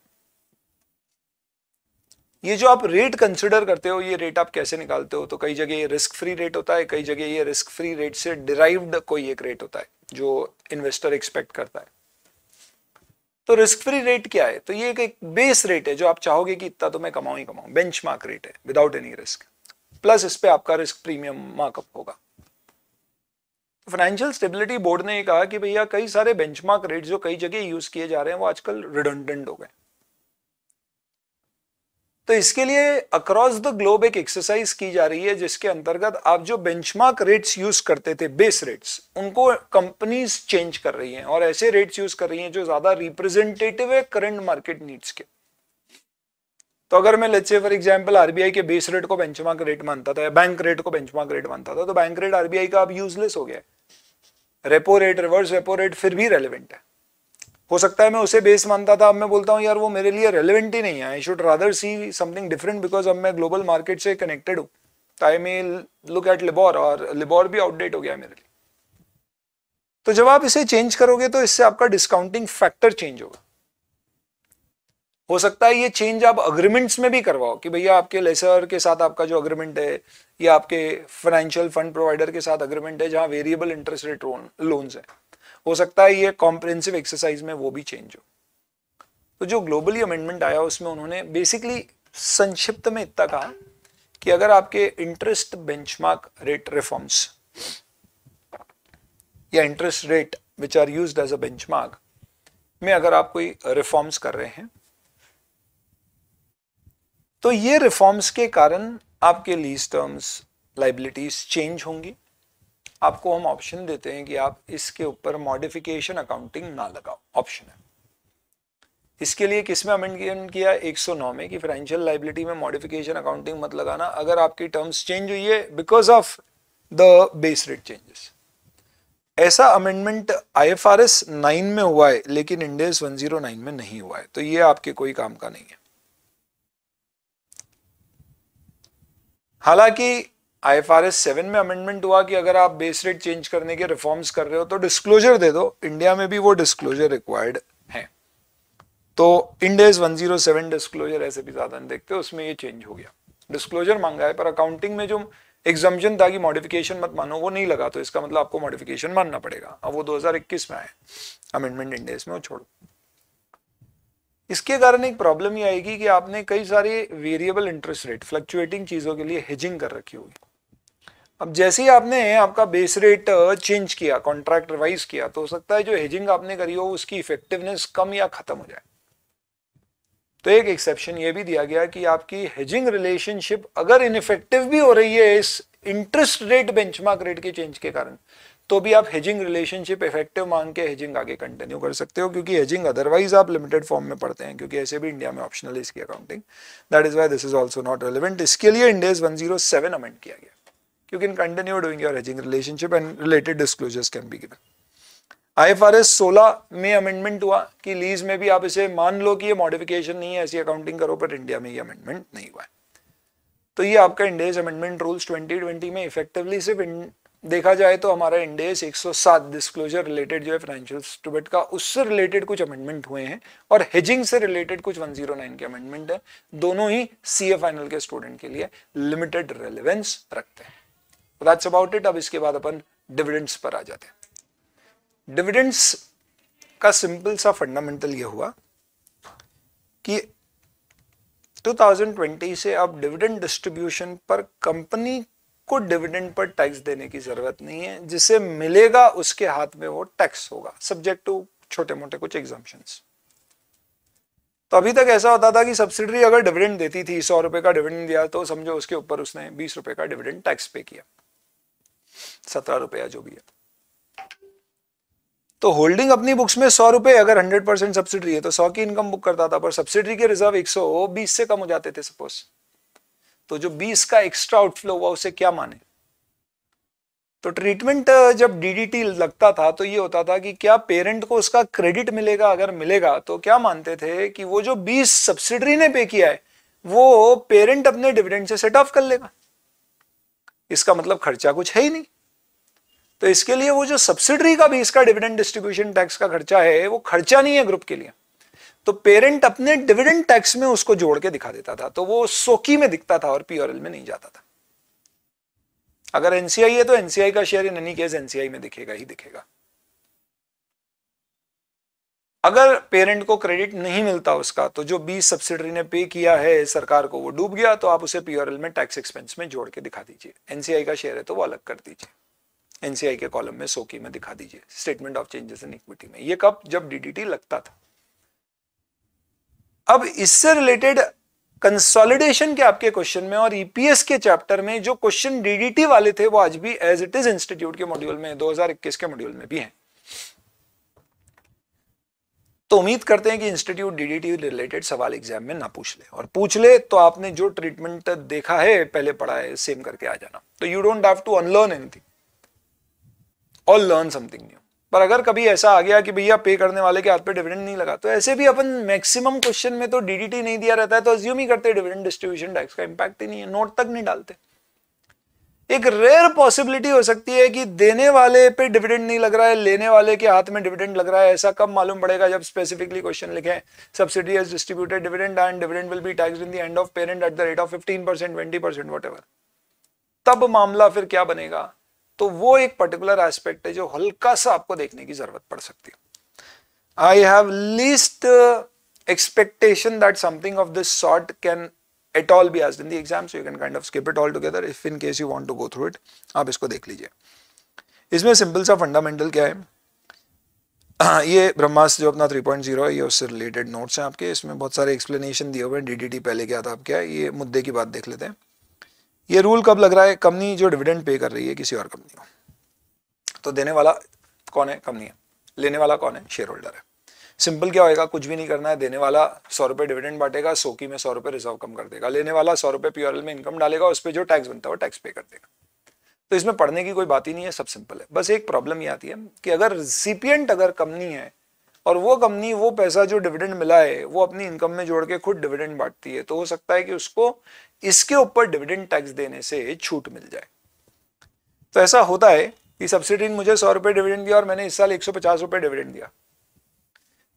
ये जो आप रेट कंसिडर करते हो ये रेट आप कैसे निकालते हो तो कई जगह ये रिस्क फ्री रेट होता है कई जगह ये रिस्क फ्री रेट से डिराइव्ड कोई एक रेट होता है जो इन्वेस्टर एक्सपेक्ट करता है तो रिस्क फ्री रेट क्या है तो ये एक बेस रेट है जो आप चाहोगे कि इतना तो मैं कमाऊ ही कमाऊं मार्क रेट है विदाउट एनी रिस्क प्लस इस पे आपका रिस्क प्रीमियम मार्कअप होगा फाइनेंशियल स्टेबिलिटी बोर्ड ने कहा कि भैया कई सारे बेंचमार्क रेट जो कई जगह यूज किए जा रहे हैं वो आजकल रिडंडेंट हो गए तो इसके लिए अक्रॉस द ग्लोब एक एक्सरसाइज की जा रही है जिसके अंतर्गत आप जो बेंचमार्क रेट्स यूज करते थे बेस रेट्स उनको कंपनीज चेंज कर रही हैं और ऐसे रेट्स यूज कर रही हैं जो ज्यादा रिप्रेजेंटेटिव है करंट मार्केट नीड्स के तो अगर मैं let's say for example RBI के बेस रेट को बेंचमार्क रेट मानता था या बैंक रेट को बेंचमार्क रेट मानता था तो बैंक रेट आरबीआई का अब यूजलेस हो गया है repo rate reverse repo rate फिर भी रेलिवेंट है हो सकता है मैं उसे बेस मानता था अब मैं बोलता हूँ यार वो मेरे लिए रेलिवेंट ही नहीं है I should rather see something different because अब मैं ग्लोबल मार्केट से कनेक्टेड हूँ तो I may look at LIBOR और लिबोर भी आउटडेट हो गया है मेरे लिए तो जब आप इसे चेंज करोगे तो इससे आपका डिस्काउंटिंग फैक्टर चेंज होगा हो सकता है ये चेंज आप अग्रीमेंट्स में भी करवाओ कि भैया आपके लेसर के साथ आपका जो अग्रीमेंट है या आपके फाइनेंशियल फंड प्रोवाइडर के साथ अग्रीमेंट है जहां वेरिएबल इंटरेस्ट रेट लोन्स है हो सकता है ये कॉम्प्रेंसिव एक्सरसाइज में वो भी चेंज हो तो जो ग्लोबली अमेंडमेंट आया उसमें उन्होंने बेसिकली संक्षिप्त में इतना कहा कि अगर आपके इंटरेस्ट बेंचमार्क रेट रिफॉर्म्स या interest rate which are use as a benchmark में अगर आप कोई रिफॉर्म्स कर रहे हैं तो ये रिफॉर्म्स के कारण आपके लीज टर्म्स लाइबिलिटीज चेंज होंगी आपको हम ऑप्शन देते हैं कि आप इसके ऊपर मॉडिफिकेशन अकाउंटिंग ना लगाओ ऑप्शन है इसके लिए किसमें अमेंडमेंट किया 109 में कि फाइनेंशियल लाइबिलिटी में मॉडिफिकेशन अकाउंटिंग मत लगाना अगर आपकी टर्म्स चेंज हुई है because of the base rate changes ऐसा अमेंडमेंट आईएफआरएस 9 में हुआ है लेकिन इंडेस 109 में नहीं हुआ है तो ये आपके कोई काम का नहीं है हालांकि I F R S seven में अमेंडमेंट हुआ कि अगर आप बेस रेट चेंज करने के रिफॉर्म्स कर रहे हो तो डिस्क्लोजर दे दो इंडिया में भी वो डिस्क्लोजर रिक्वायर्ड है तो इंडेज 107 डिस्क्लोजर ऐसे भी ज्यादा नहीं देखते उसमें ये चेंज हो गया डिस्क्लोजर मांगा है पर अकाउंटिंग में जो एग्जाम्पन था कि मॉडिफिकेशन मत मानो वो नहीं लगा तो इसका मतलब आपको मॉडिफिकेशन मानना पड़ेगा अब वो दो में आए अमेंडमेंट इंडेज में वो छोड़ो इसके कारण एक प्रॉब्लम ये आएगी कि आपने कई सारे वेरिएबल इंटरेस्ट रेट फ्लक्चुएटिंग चीज़ों के लिए हेजिंग कर रखी होगी अब जैसे ही आपने आपका बेस रेट चेंज किया कॉन्ट्रैक्ट रिवाइज किया तो हो सकता है जो हेजिंग आपने करी हो उसकी इफेक्टिवनेस कम या खत्म हो जाए तो एक एक्सेप्शन ये भी दिया गया कि आपकी हेजिंग रिलेशनशिप अगर इनफेक्टिव भी हो रही है इस इंटरेस्ट रेट बेंचमार्क रेट के चेंज के कारण तो भी आप हेजिंग रिलेशनशिप इफेक्टिव मांग के हेजिंग आगे कंटिन्यू कर सकते हो क्योंकि हेजिंग अदरवाइज आप लिमिटेड फॉर्म में पढ़ते हैं क्योंकि ऐसे भी इंडिया में ऑप्शनल है इसकी accounting that is why this is also not relevant इसके लिए India one zero seven amend किया गया क्योंकि in continue doing your hedging relationship and related disclosures can be given IFRS 16 में अमेंडमेंट हुआ कि लीज में भी आप इसे मान लो कि ये मॉडिफिकेशन नहीं है ऐसी अकाउंटिंग करो पर इंडिया में ये अमेंडमेंट नहीं हुआ है तो ये आपका इंडेज अमेंडमेंट रूल्स 2020 में इफेक्टिवली सिर्फ देखा जाए तो हमारा इंडेज 107 डिस्क्लोजर रिलेटेड जो है फाइनेंशियल स्टूबेट का उससे रिलेटेड कुछ अमेंडमेंट हुए हैं और हेजिंग से रिलेटेड कुछ 109 के अमेंडमेंट है दोनों ही सीए फाइनल के स्टूडेंट के लिए लिमिटेड रेलिवेंस रखते हैं दैट्स अबाउट इट अब इसके बाद अपन डिविडेंड्स पर आ जाते हैं डिविडेंड्स का सिंपल सा फंडामेंटल ये हुआ कि 2020 से अब डिविडेंड डिस्ट्रीब्यूशन पर कंपनी को डिविडेंड पर टैक्स देने की जरूरत नहीं है जिसे मिलेगा उसके हाथ में वो टैक्स होगा सब्जेक्ट टू छोटे मोटे कुछ एग्जाम्शन तो अभी तक ऐसा होता था कि सब्सिडरी अगर डिविडेंड देती थी सौ रुपए का डिविडेंड दिया तो समझो उसके ऊपर उसने बीस रुपए का डिविडेंड टैक्स पे किया सत्रह रुपया जो भी है तो होल्डिंग अपनी बुक्स में सौ रुपए अगर हंड्रेड परसेंट सब्सिडी है तो सौ की इनकम बुक करता था पर सब्सिडी के रिजर्व एक सौ बीस से कम हो जाते थे सपोज तो जो बीस का एक्स्ट्रा आउटफ्लो हुआ उसे क्या माने तो ट्रीटमेंट जब डीडीटी लगता था तो ये होता था कि क्या पेरेंट को उसका क्रेडिट मिलेगा अगर मिलेगा तो क्या मानते थे कि वो जो बीस सब्सिडरी ने पे किया है वो पेरेंट अपने डिविडेंड से सेट ऑफ कर लेगा इसका मतलब खर्चा कुछ है ही नहीं तो इसके लिए वो जो सब्सिडरी का भी इसका डिविडेंड डिस्ट्रीब्यूशन टैक्स का खर्चा है वो खर्चा नहीं है ग्रुप के लिए तो पेरेंट अपने डिविडेंड टैक्स में उसको जोड़ के दिखा देता था तो वो सोकी में दिखता था और पीओरएल में नहीं जाता था अगर एनसीआई है तो एनसीआई का share in any case NCI में दिखेगा ही दिखेगा अगर पेरेंट को क्रेडिट नहीं मिलता उसका तो जो बीस सब्सिडरी ने पे किया है सरकार को वो डूब गया तो आप उसे पीआरएल में टैक्स एक्सपेंस में जोड़ के दिखा दीजिए एनसीआई का शेयर है तो वो अलग कर दीजिए एनसीआई के कॉलम में सोकी में दिखा दीजिए statement of changes in equity में ये कब जब डीडीटी लगता था अब इससे रिलेटेड कंसोलिडेशन के आपके क्वेश्चन में और ईपीएस e के चैप्टर में जो क्वेश्चन डीडीटी वाले थे वो आज भी एज इट इज इंस्टीट्यूट के मॉड्यूल में 2021 के मॉड्यूल में भी हैं तो उम्मीद करते हैं कि इंस्टीट्यूट डीडीटी रिलेटेड सवाल एग्जाम में ना पूछ ले और पूछ ले तो आपने जो ट्रीटमेंट देखा है पहले पढ़ा है सेम करके आ जाना तो you don't have to unlearn anything और लर्न समथिंग न्यू पर अगर कभी ऐसा आ गया कि भैया पे करने वाले के हाथ पे डिविडेंड नहीं लगा तो ऐसे भी अपन मैक्सिमम क्वेश्चन में तो डीडीटी नहीं दिया रहता है तो अज्यूम ही करते डिविडेंड डिस्ट्रीब्यूशन टैक्स का इंपैक्ट ही नहीं है नोट तक नहीं डालते एक रेयर पॉसिबिलिटी हो सकती है कि देने वाले पे डिविडेंड नहीं लग रहा है लेने वाले के हाथ में डिविडेंड लग रहा है ऐसा कब मालूम पड़ेगा जब स्पेसिफिकली क्वेश्चन लिखे subsidy distributed dividend and dividend will be tax in the end of parent at the rate of fifteen percent twenty percent what तब मामला फिर क्या बनेगा तो वो एक पर्टिकुलर एस्पेक्ट है जो हल्का सा आपको देखने की जरूरत पड़ सकती है I have least expectation that something of this sort can at all be asked in the exam so you can kind of skip it altogether if in case you want to go through it आप इसको देख लीजिए इसमें simple सा fundamental क्या है हाँ, ये ब्रह्मास्त्र जो अपना 3.0 है ये उससे रिलेटेड नोट्स हैं आपके इसमें बहुत सारे एक्सप्लेनेशन दिए हुए हैं डीडीटी पहले क्या था आप क्या ये मुद्दे की बात देख लेते हैं ये रूल कब लग रहा है कंपनी जो डिविडेंड पे कर रही है किसी और कंपनी को तो देने वाला कौन है कंपनी है लेने वाला कौन है शेयर होल्डर है सिंपल क्या होएगा कुछ भी नहीं करना है देने वाला सौ रुपये डिविडेंड बांटेगा सोकी में सौ रुपये रिजर्व कम कर देगा लेने वाला सौ रुपये प्योरल में इनकम डालेगा उस पर जो टैक्स बनता है वो टैक्स पे कर देगा तो इसमें पढ़ने की कोई बात ही नहीं है सब सिंपल है बस एक प्रॉब्लम ये आती है कि अगर रिसिपियंट अगर कंपनी है और वो कंपनी वो पैसा जो डिविडेंड मिला है वो अपनी इनकम में जोड़ के खुद डिविडेंड बांटती है तो हो सकता है कि उसको इसके ऊपर डिविडेंड टैक्स देने से छूट मिल जाए तो ऐसा होता है कि सब्सिडी ने मुझे सौ रुपये डिविडेंड दिया और मैंने इस साल एक सौ पचास रुपये डिविडेंड दिया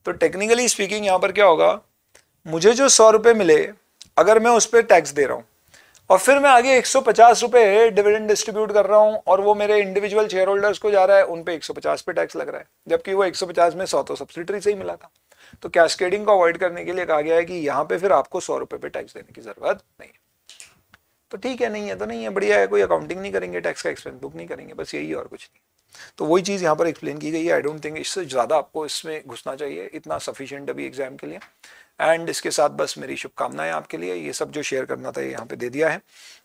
तो टेक्निकली स्पीकिंग यहाँ पर क्या होगा मुझे जो सौ रुपये मिले अगर मैं उस पर टैक्स दे रहा हूँ और फिर मैं आगे एक सौ पचास रुपये डिविडेंड डिस्ट्रीब्यूट कर रहा हूँ और वो मेरे इंडिविजुअल शेयर होल्डर्स को जा रहा है उन पे एक सौ पचास पे टैक्स लग रहा है जबकि वो एक सौ पचास में सौ तो सब्सिडरी से ही मिला था तो कैस्केडिंग को अवॉइड करने के लिए कहा गया है कि यहाँ पे फिर आपको सौ रुपये पे टैक्स देने की जरूरत नहीं है तो ठीक है नहीं है तो नहीं है बढ़िया है कोई अकाउंटिंग नहीं करेंगे टैक्स का एक्सपेंस बुक नहीं करेंगे बस यही और कुछ नहीं तो वही चीज़ यहाँ पर एक्सप्लेन की गई है आई डोंट थिंक इससे ज़्यादा आपको इसमें घुसना चाहिए इतना सफिशियंट अभी एग्जाम के लिए एंड इसके साथ बस मेरी शुभकामनाएं आपके लिए ये सब जो शेयर करना था ये यहाँ पे दे दिया है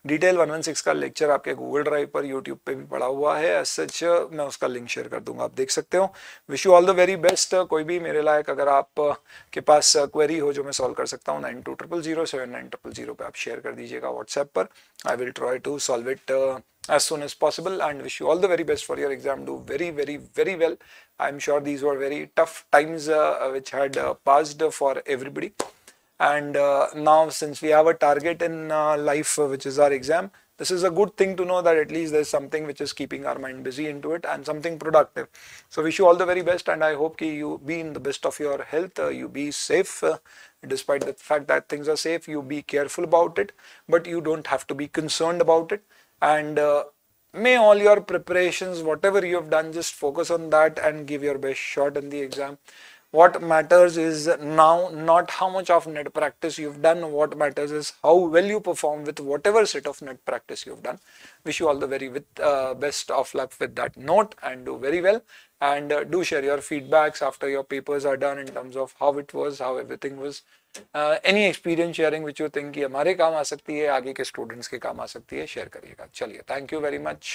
डिटेल 116 का लेक्चर आपके गूगल ड्राइव पर यूट्यूब पे भी पड़ा हुआ है एस सच मैं उसका लिंक शेयर कर दूंगा आप देख सकते हो wish you all the very best कोई भी मेरे लायक अगर आप के पास क्वेरी हो जो मैं सॉल्व कर सकता हूँ nine two triple zero seven nine triple zero पर आप शेयर कर दीजिएगा व्हाट्सएप पर I will try to solve it as soon as possible and wish you all the very best for your exam do very very very well I am sure these very very tough times which had passed for everybody and uh, now since we have a target in uh, life uh, which is our exam this is a good thing to know that at least there's something which is keeping our mind busy into it and something productive so wish you all the very best and i hope ki you be in the best of your health uh, you be safe uh, despite the fact that things are safe you be careful about it but you don't have to be concerned about it and uh, may all your preparations whatever you have done just focus on that and give your best shot in the exam what matters is now not how much of net practice you've done what matters is how well you perform with whatever set of net practice you've done wish you all the very with, uh, best of luck with that note and do very well and uh, do share your feedbacks after your papers are done in terms of how it was how everything was uh, any experience sharing which you think ki hamare kaam aa sakti hai aage ke students ke kaam aa sakti hai share kariyega chaliye thank you very much